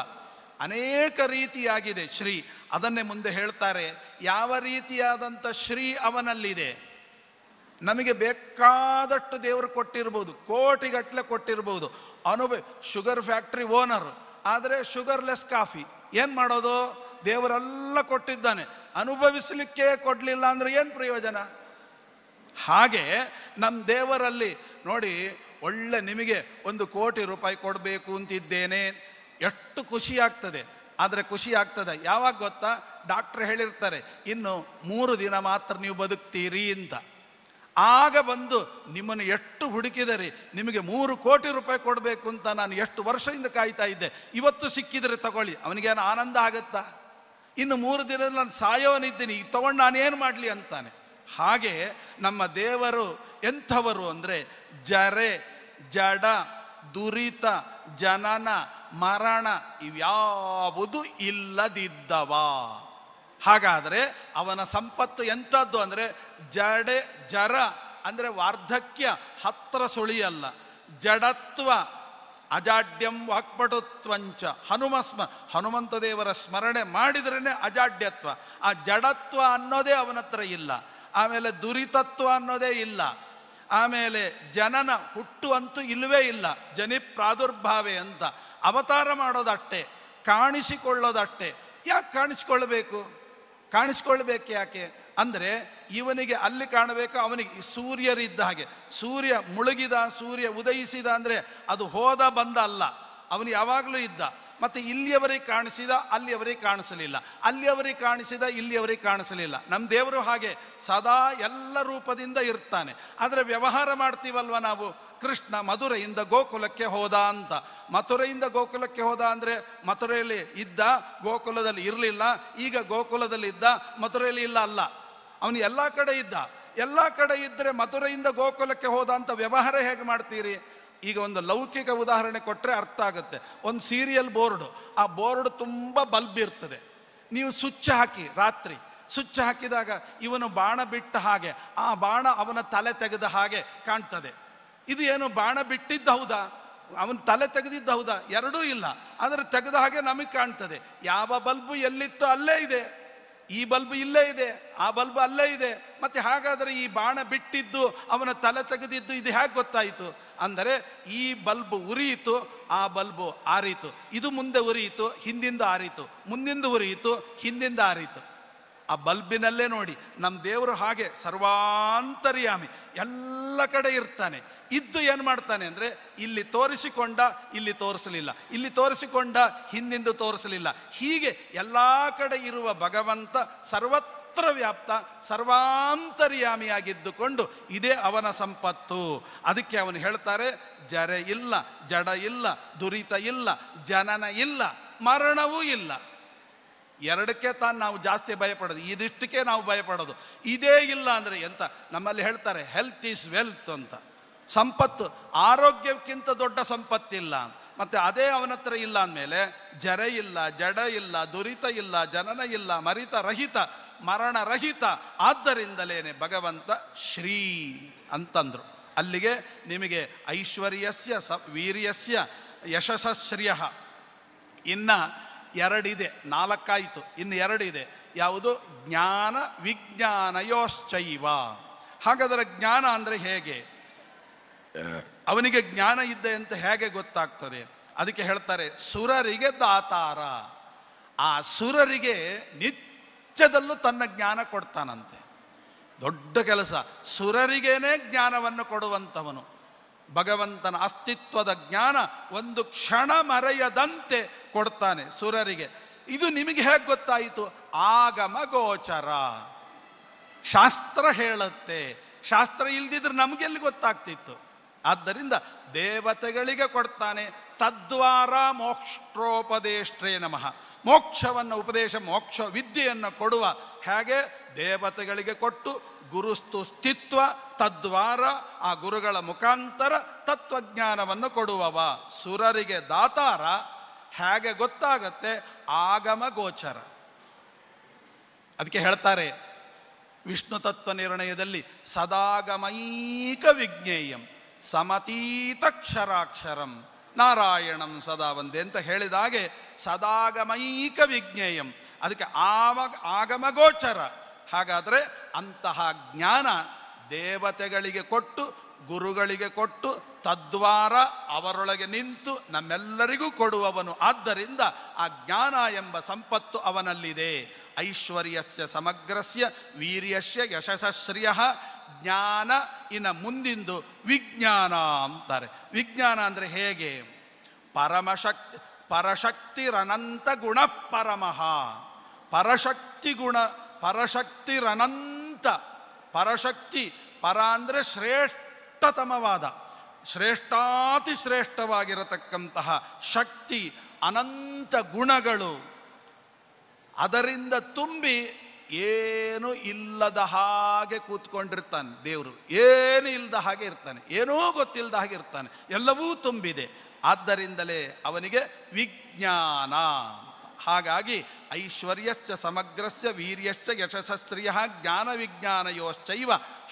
ಅನೇಕ ರೀತಿಯಾಗಿದೆ ಶ್ರೀ ಅದನ್ನೇ ಮುಂದೆ ಹೇಳ್ತಾರೆ ಯಾವ ರೀತಿಯಾದಂಥ ಶ್ರೀ ಅವನಲ್ಲಿದೆ ನಮಗೆ ಬೇಕಾದಷ್ಟು ದೇವರು ಕೊಟ್ಟಿರ್ಬೋದು ಕೋಟಿಗಟ್ಟಲೆ ಕೊಟ್ಟಿರ್ಬೋದು ಅನುಭವ ಶುಗರ್ ಫ್ಯಾಕ್ಟ್ರಿ ಓನರ್ ಆದರೆ ಶುಗರ್ಲೆಸ್ ಕಾಫಿ ಏನು ಮಾಡೋದು ದೇವರೆಲ್ಲ ಕೊಟ್ಟಿದ್ದಾನೆ ಅನುಭವಿಸಲಿಕ್ಕೆ ಕೊಡಲಿಲ್ಲ ಅಂದರೆ ಏನು ಪ್ರಯೋಜನ ಹಾಗೆ ನಮ್ಮ ದೇವರಲ್ಲಿ ನೋಡಿ ಒಳ್ಳೆ ನಿಮಗೆ ಒಂದು ಕೋಟಿ ರೂಪಾಯಿ ಕೊಡಬೇಕು ಅಂತಿದ್ದೇನೆ ಎಷ್ಟು ಖುಷಿ ಆಗ್ತದೆ ಆದರೆ ಖುಷಿ ಆಗ್ತದೆ ಯಾವಾಗ ಗೊತ್ತಾ ಡಾಕ್ಟ್ರ್ ಹೇಳಿರ್ತಾರೆ ಇನ್ನು ಮೂರು ದಿನ ಮಾತ್ರ ನೀವು ಬದುಕ್ತೀರಿ ಅಂತ ಆಗ ಬಂದು ನಿಮ್ಮನ್ನು ಎಷ್ಟು ಹುಡುಕಿದರೆ ನಿಮಗೆ ಮೂರು ಕೋಟಿ ರೂಪಾಯಿ ಕೊಡಬೇಕು ಅಂತ ನಾನು ಎಷ್ಟು ವರ್ಷದಿಂದ ಕಾಯ್ತಾ ಇದ್ದೆ ಇವತ್ತು ಸಿಕ್ಕಿದರೆ ತಗೊಳ್ಳಿ ಅವನಿಗೇನು ಆನಂದ ಆಗುತ್ತಾ ಇನ್ನು ಮೂರು ದಿನ ನಾನು ಸಾಯೋನಿದ್ದೀನಿ ಈಗ ತೊಗೊಂಡು ನಾನೇನು ಮಾಡಲಿ ಅಂತಾನೆ ಹಾಗೆ ನಮ್ಮ ದೇವರು ಎಂಥವರು ಅಂದರೆ ಜರೆ ಜಡ ದುರಿತ ಜನನ ಮರಣ ಇವ್ಯಾವುದು ಇಲ್ಲದಿದ್ದವ ಹಾಗಾದರೆ ಅವನ ಸಂಪತ್ತು ಎಂಥದ್ದು ಅಂದರೆ ಜಡೆ ಜರ ಅಂದರೆ ವಾರ್ಧಕ್ಯ ಹತ್ರ ಸುಳಿಯಲ್ಲ ಜಡತ್ವ ಅಜಾಡ್ಯಂ ವಾಕ್ಪಟುತ್ವಂಚ ಹನುಮಸ್ಮ ಹನುಮಂತ ದೇವರ ಸ್ಮರಣೆ ಮಾಡಿದ್ರೇ ಅಜಾಡ್ಯತ್ವ ಆ ಜಡತ್ವ ಅನ್ನೋದೇ ಅವನ ಇಲ್ಲ ಆಮೇಲೆ ದುರಿತತ್ವ ಅನ್ನೋದೇ ಇಲ್ಲ ಆಮೇಲೆ ಜನನ ಹುಟ್ಟು ಅಂತೂ ಇಲ್ಲವೇ ಇಲ್ಲ ಜನಿ ಪ್ರಾದುರ್ಭಾವೆ ಅಂತ ಅವತಾರ ಮಾಡೋದಟ್ಟೆ ಕಾಣಿಸಿಕೊಳ್ಳೋದಟ್ಟೆ ಯಾಕೆ ಕಾಣಿಸ್ಕೊಳ್ಬೇಕು ಕಾಣಿಸ್ಕೊಳ್ಬೇಕು ಯಾಕೆ ಅಂದರೆ ಇವನಿಗೆ ಅಲ್ಲಿ ಕಾಣಬೇಕು ಅವನಿಗೆ ಸೂರ್ಯರಿದ್ದ ಹಾಗೆ ಸೂರ್ಯ ಮುಳುಗಿದ ಸೂರ್ಯ ಉದಯಿಸಿದ ಅಂದರೆ ಅದು ಹೋದ ಬಂದ ಅಲ್ಲ ಅವನು ಯಾವಾಗಲೂ ಇದ್ದ ಮತ್ತು ಇಲ್ಲಿಯವರಿಗೆ ಕಾಣಿಸಿದ ಅಲ್ಲಿಯವರಿಗೆ ಕಾಣಿಸಲಿಲ್ಲ ಅಲ್ಲಿಯವರಿಗೆ ಕಾಣಿಸಿದ ಇಲ್ಲಿಯವರಿಗೆ ಕಾಣಿಸಲಿಲ್ಲ ನಮ್ಮ ದೇವರು ಹಾಗೆ ಸದಾ ಎಲ್ಲ ರೂಪದಿಂದ ಇರ್ತಾನೆ ಆದರೆ ವ್ಯವಹಾರ ಮಾಡ್ತೀವಲ್ವ ನಾವು ಕೃಷ್ಣ ಮಧುರೆಯಿಂದ ಗೋಕುಲಕ್ಕೆ ಹೋದ ಅಂತ ಮಥುರೆಯಿಂದ ಗೋಕುಲಕ್ಕೆ ಹೋದ ಅಂದರೆ ಮಥುರೆಯಲ್ಲಿ ಇದ್ದ ಗೋಕುಲದಲ್ಲಿ ಇರಲಿಲ್ಲ ಈಗ ಗೋಕುಲದಲ್ಲಿ ಇದ್ದ ಮಥುರೆಯಲ್ಲಿ ಇಲ್ಲ ಅಲ್ಲ ಅವನು ಎಲ್ಲ ಕಡೆ ಇದ್ದ ಎಲ್ಲ ಕಡೆ ಇದ್ದರೆ ಮಧುರೆಯಿಂದ ಗೋಕುಲಕ್ಕೆ ಹೋದ ಅಂತ ವ್ಯವಹಾರ ಹೇಗೆ ಮಾಡ್ತೀರಿ ಈಗ ಒಂದು ಲೌಕಿಕ ಉದಾಹರಣೆ ಕೊಟ್ಟರೆ ಅರ್ಥ ಆಗುತ್ತೆ ಒಂದು ಸೀರಿಯಲ್ ಬೋರ್ಡು ಆ ಬೋರ್ಡ್ ತುಂಬ ಬಲ್ಬ್ ಇರ್ತದೆ ನೀವು ಸ್ವಿಚ್ ಹಾಕಿ ರಾತ್ರಿ ಸ್ವಿಚ್ ಹಾಕಿದಾಗ ಇವನು ಬಾಣ ಬಿಟ್ಟ ಹಾಗೆ ಆ ಬಾಣ ಅವನ ತಲೆ ತೆಗೆದ ಹಾಗೆ ಕಾಣ್ತದೆ ಇದು ಏನು ಬಾಣ ಬಿಟ್ಟಿದ್ದ ಹೌದಾ ಅವನ ತಲೆ ತೆಗೆದಿದ್ದ ಹೌದಾ ಎರಡೂ ಇಲ್ಲ ಆದರೆ ತೆಗೆದ ಹಾಗೆ ನಮಗೆ ಕಾಣ್ತದೆ ಯಾವ ಬಲ್ಬು ಎಲ್ಲಿತ್ತು ಅಲ್ಲೇ ಇದೆ ಈ ಬಲ್ಬ್ ಇಲ್ಲೇ ಇದೆ ಆ ಬಲ್ಬ್ ಅಲ್ಲೇ ಇದೆ ಮತ್ತೆ ಹಾಗಾದರೆ ಈ ಬಾಣ ಬಿಟ್ಟಿದ್ದು ಅವನ ತಲೆ ತೆಗೆದಿದ್ದು ಇದು ಹೇಗೆ ಗೊತ್ತಾಯಿತು ಅಂದರೆ ಈ ಬಲ್ಬ್ ಉರಿಯಿತು ಆ ಬಲ್ಬು ಆರಿತು ಇದು ಮುಂದೆ ಉರಿಯಿತು ಹಿಂದಿಂದ ಆರಿತು ಮುಂದಿಂದ ಉರಿಯಿತು ಹಿಂದಿಂದ ಆರಿತು ಆ ಬಲ್ಬಿನಲ್ಲೇ ನೋಡಿ ನಮ್ಮ ದೇವರು ಹಾಗೆ ಸರ್ವಾಂತರ್ಯಾಮಿ ಎಲ್ಲ ಕಡೆ ಇರ್ತಾನೆ ಇದ್ದು ಏನು ಮಾಡ್ತಾನೆ ಅಂದರೆ ಇಲ್ಲಿ ತೋರಿಸಿಕೊಂಡ ಇಲ್ಲಿ ತೋರಿಸಲಿಲ್ಲ ಇಲ್ಲಿ ತೋರಿಸಿಕೊಂಡ ಹಿಂದಿಂದು ತೋರಿಸಲಿಲ್ಲ ಹೀಗೆ ಎಲ್ಲ ಕಡೆ ಇರುವ ಭಗವಂತ ಸರ್ವತ್ರ ವ್ಯಾಪ್ತ ಸರ್ವಾಂತರ್ಯಾಮಿಯಾಗಿದ್ದುಕೊಂಡು ಇದೇ ಅವನ ಸಂಪತ್ತು ಅದಕ್ಕೆ ಅವನು ಹೇಳ್ತಾರೆ ಜರೆ ಇಲ್ಲ ಜಡ ಇಲ್ಲ ದುರಿತ ಇಲ್ಲ ಜನನ ಇಲ್ಲ ಮರಣವೂ ಇಲ್ಲ ಎರಡಕ್ಕೆ ತಾನು ನಾವು ಜಾಸ್ತಿ ಭಯಪಡೋದು ಇದಿಷ್ಟಕ್ಕೆ ನಾವು ಭಯಪಡೋದು ಇದೇ ಇಲ್ಲ ಅಂದರೆ ಎಂತ ನಮ್ಮಲ್ಲಿ ಹೇಳ್ತಾರೆ ಹೆಲ್ತ್ ಈಸ್ ವೆಲ್ತ್ ಅಂತ ಸಂಪತ್ತು ಆರೋಗ್ಯಕ್ಕಿಂತ ದೊಡ್ಡ ಸಂಪತ್ತಿಲ್ಲ ಮತ್ತು ಅದೇ ಅವನ ಹತ್ರ ಇಲ್ಲ ಅಂದಮೇಲೆ ಜರ ಇಲ್ಲ ಜಡ ಇಲ್ಲ ದುರಿತ ಇಲ್ಲ ಜನನ ಇಲ್ಲ ಮರಿತ ರಹಿತ ಮರಣರಹಿತ ಆದ್ದರಿಂದಲೇನೆ ಭಗವಂತ ಶ್ರೀ ಅಂತಂದರು ಅಲ್ಲಿಗೆ ನಿಮಗೆ ಐಶ್ವರ್ಯಸ್ಯ ಸ ವೀರ್ಯಸ್ಯ ಯಶಸ್ಸ್ರಿಯ ಇನ್ನು ಎರಡಿದೆ ನಾಲ್ಕಾಯಿತು ಇನ್ನು ಎರಡಿದೆ ಯಾವುದು ಜ್ಞಾನ ವಿಜ್ಞಾನಯೋಶ್ಚೈವ ಹಾಗಾದರೆ ಜ್ಞಾನ ಅಂದರೆ ಹೇಗೆ ಅವನಿಗೆ ಜ್ಞಾನ ಇದ್ದೆ ಅಂತ ಹೇಗೆ ಗೊತ್ತಾಗ್ತದೆ ಅದಕ್ಕೆ ಹೇಳ್ತಾರೆ ಸುರರಿಗೆ ದಾತಾರ ಆ ಸುರರಿಗೆ ನಿತ್ಯದಲ್ಲೂ ತನ್ನ ಜ್ಞಾನ ಕೊಡ್ತಾನಂತೆ ದೊಡ್ಡ ಕೆಲಸ ಸುರರಿಗೇನೆ ಜ್ಞಾನವನ್ನು ಕೊಡುವಂಥವನು ಭಗವಂತನ ಅಸ್ತಿತ್ವದ ಜ್ಞಾನ ಒಂದು ಕ್ಷಣ ಮರೆಯದಂತೆ ಕೊಡ್ತಾನೆ ಸುರರಿಗೆ ಇದು ನಿಮಗೆ ಹೇಗೆ ಗೊತ್ತಾಯಿತು ಆಗಮ ಗೋಚರ ಶಾಸ್ತ್ರ ಹೇಳುತ್ತೆ ಶಾಸ್ತ್ರ ಇಲ್ದಿದ್ರೆ ನಮಗೆಲ್ಲಿ ಗೊತ್ತಾಗ್ತಿತ್ತು ಆದ್ದರಿಂದ ದೇವತೆಗಳಿಗೆ ಕೊಡ್ತಾನೆ ತದ್ವಾರ ಮೋಕ್ಷೋಪದೇಷ್ಟ್ರೇ ನಮಃ ಮೋಕ್ಷವನ್ನು ಉಪದೇಶ ಮೋಕ್ಷ ವಿದ್ಯೆಯನ್ನು ಕೊಡುವ ಹಾಗೆ ದೇವತೆಗಳಿಗೆ ಕೊಟ್ಟು ಗುರುಸ್ತು ಸ್ಥಿತ್ವ ತದ್ವಾರ ಆ ಗುರುಗಳ ಮುಖಾಂತರ ತತ್ವಜ್ಞಾನವನ್ನು ಕೊಡುವವ ಸುರರಿಗೆ ದಾತಾರ ಹೇಗೆ ಗೊತ್ತಾಗತ್ತೆ ಆಗಮ ಗೋಚರ ಅದಕ್ಕೆ ಹೇಳ್ತಾರೆ ವಿಷ್ಣು ತತ್ವ ನಿರ್ಣಯದಲ್ಲಿ ಸದಾಗಮೈಕ ವಿಜ್ಞೇಯಂ ಸಮತೀತಕ್ಷರಾಕ್ಷರಂ ನಾರಾಯಣಂ ಸದಾ ಒಂದೇ ಅಂತ ಹೇಳಿದಾಗೆ ಸದಾಗಮೈಕ ವಿಜ್ಞೇಯಂ ಅದಕ್ಕೆ ಆವ ಆಗಮಗೋಚರ ಹಾಗಾದರೆ ಅಂತಹ ಜ್ಞಾನ ದೇವತೆಗಳಿಗೆ ಕೊಟ್ಟು ಗುರುಗಳಿಗೆ ಕೊಟ್ಟು ತದ್ವಾರ ಅವರೊಳಗೆ ನಿಂತು ನಮ್ಮೆಲ್ಲರಿಗೂ ಕೊಡುವವನು ಆದ್ದರಿಂದ ಆ ಜ್ಞಾನ ಎಂಬ ಸಂಪತ್ತು ಅವನಲ್ಲಿದೆ ಐಶ್ವರ್ಯಸ್ಯ ಸಮಗ್ರಸ್ಯ ವೀರ್ಯಸ್ಯ ಯಶಸ್ಸ್ರಿಯ ಜ್ಞಾನ ಇನ್ನು ಮುಂದಿಂದು ವಿಜ್ಞಾನ ಅಂತಾರೆ ವಿಜ್ಞಾನ ಅಂದರೆ ಹೇಗೆ ಪರಮಶಕ್ತಿ ಪರಶಕ್ತಿರನಂತ ಗುಣ ಪರಮಃ ಪರಶಕ್ತಿ ಗುಣ ಪರಶಕ್ತಿರನಂತ ಪರಶಕ್ತಿ ಪರ ಅಂದರೆ ಶ್ರೇಷ್ಠತಮವಾದ ಶ್ರೇಷ್ಠಾತಿ ಶ್ರೇಷ್ಠವಾಗಿರತಕ್ಕಂತಹ ಶಕ್ತಿ ಅನಂತ ಗುಣಗಳು ಅದರಿಂದ ತುಂಬಿ ಏನು ಇಲ್ಲದ ಹಾಗೆ ಕೂತ್ಕೊಂಡಿರ್ತಾನೆ ದೇವರು ಏನು ಇಲ್ಲದ ಹಾಗೆ ಇರ್ತಾನೆ ಏನೂ ಗೊತ್ತಿಲ್ಲದ ಹಾಗೆ ಇರ್ತಾನೆ ಎಲ್ಲವೂ ತುಂಬಿದೆ ಆದ್ದರಿಂದಲೇ ಅವನಿಗೆ ವಿಜ್ಞಾನ ಹಾಗಾಗಿ ಐಶ್ವರ್ಯಶ್ಚ ಸಮಗ್ರಸ್ಯ ವೀರ್ಯಶ್ಚ ಯಶಸ್ತ್ರೀಯ ಜ್ಞಾನ ವಿಜ್ಞಾನ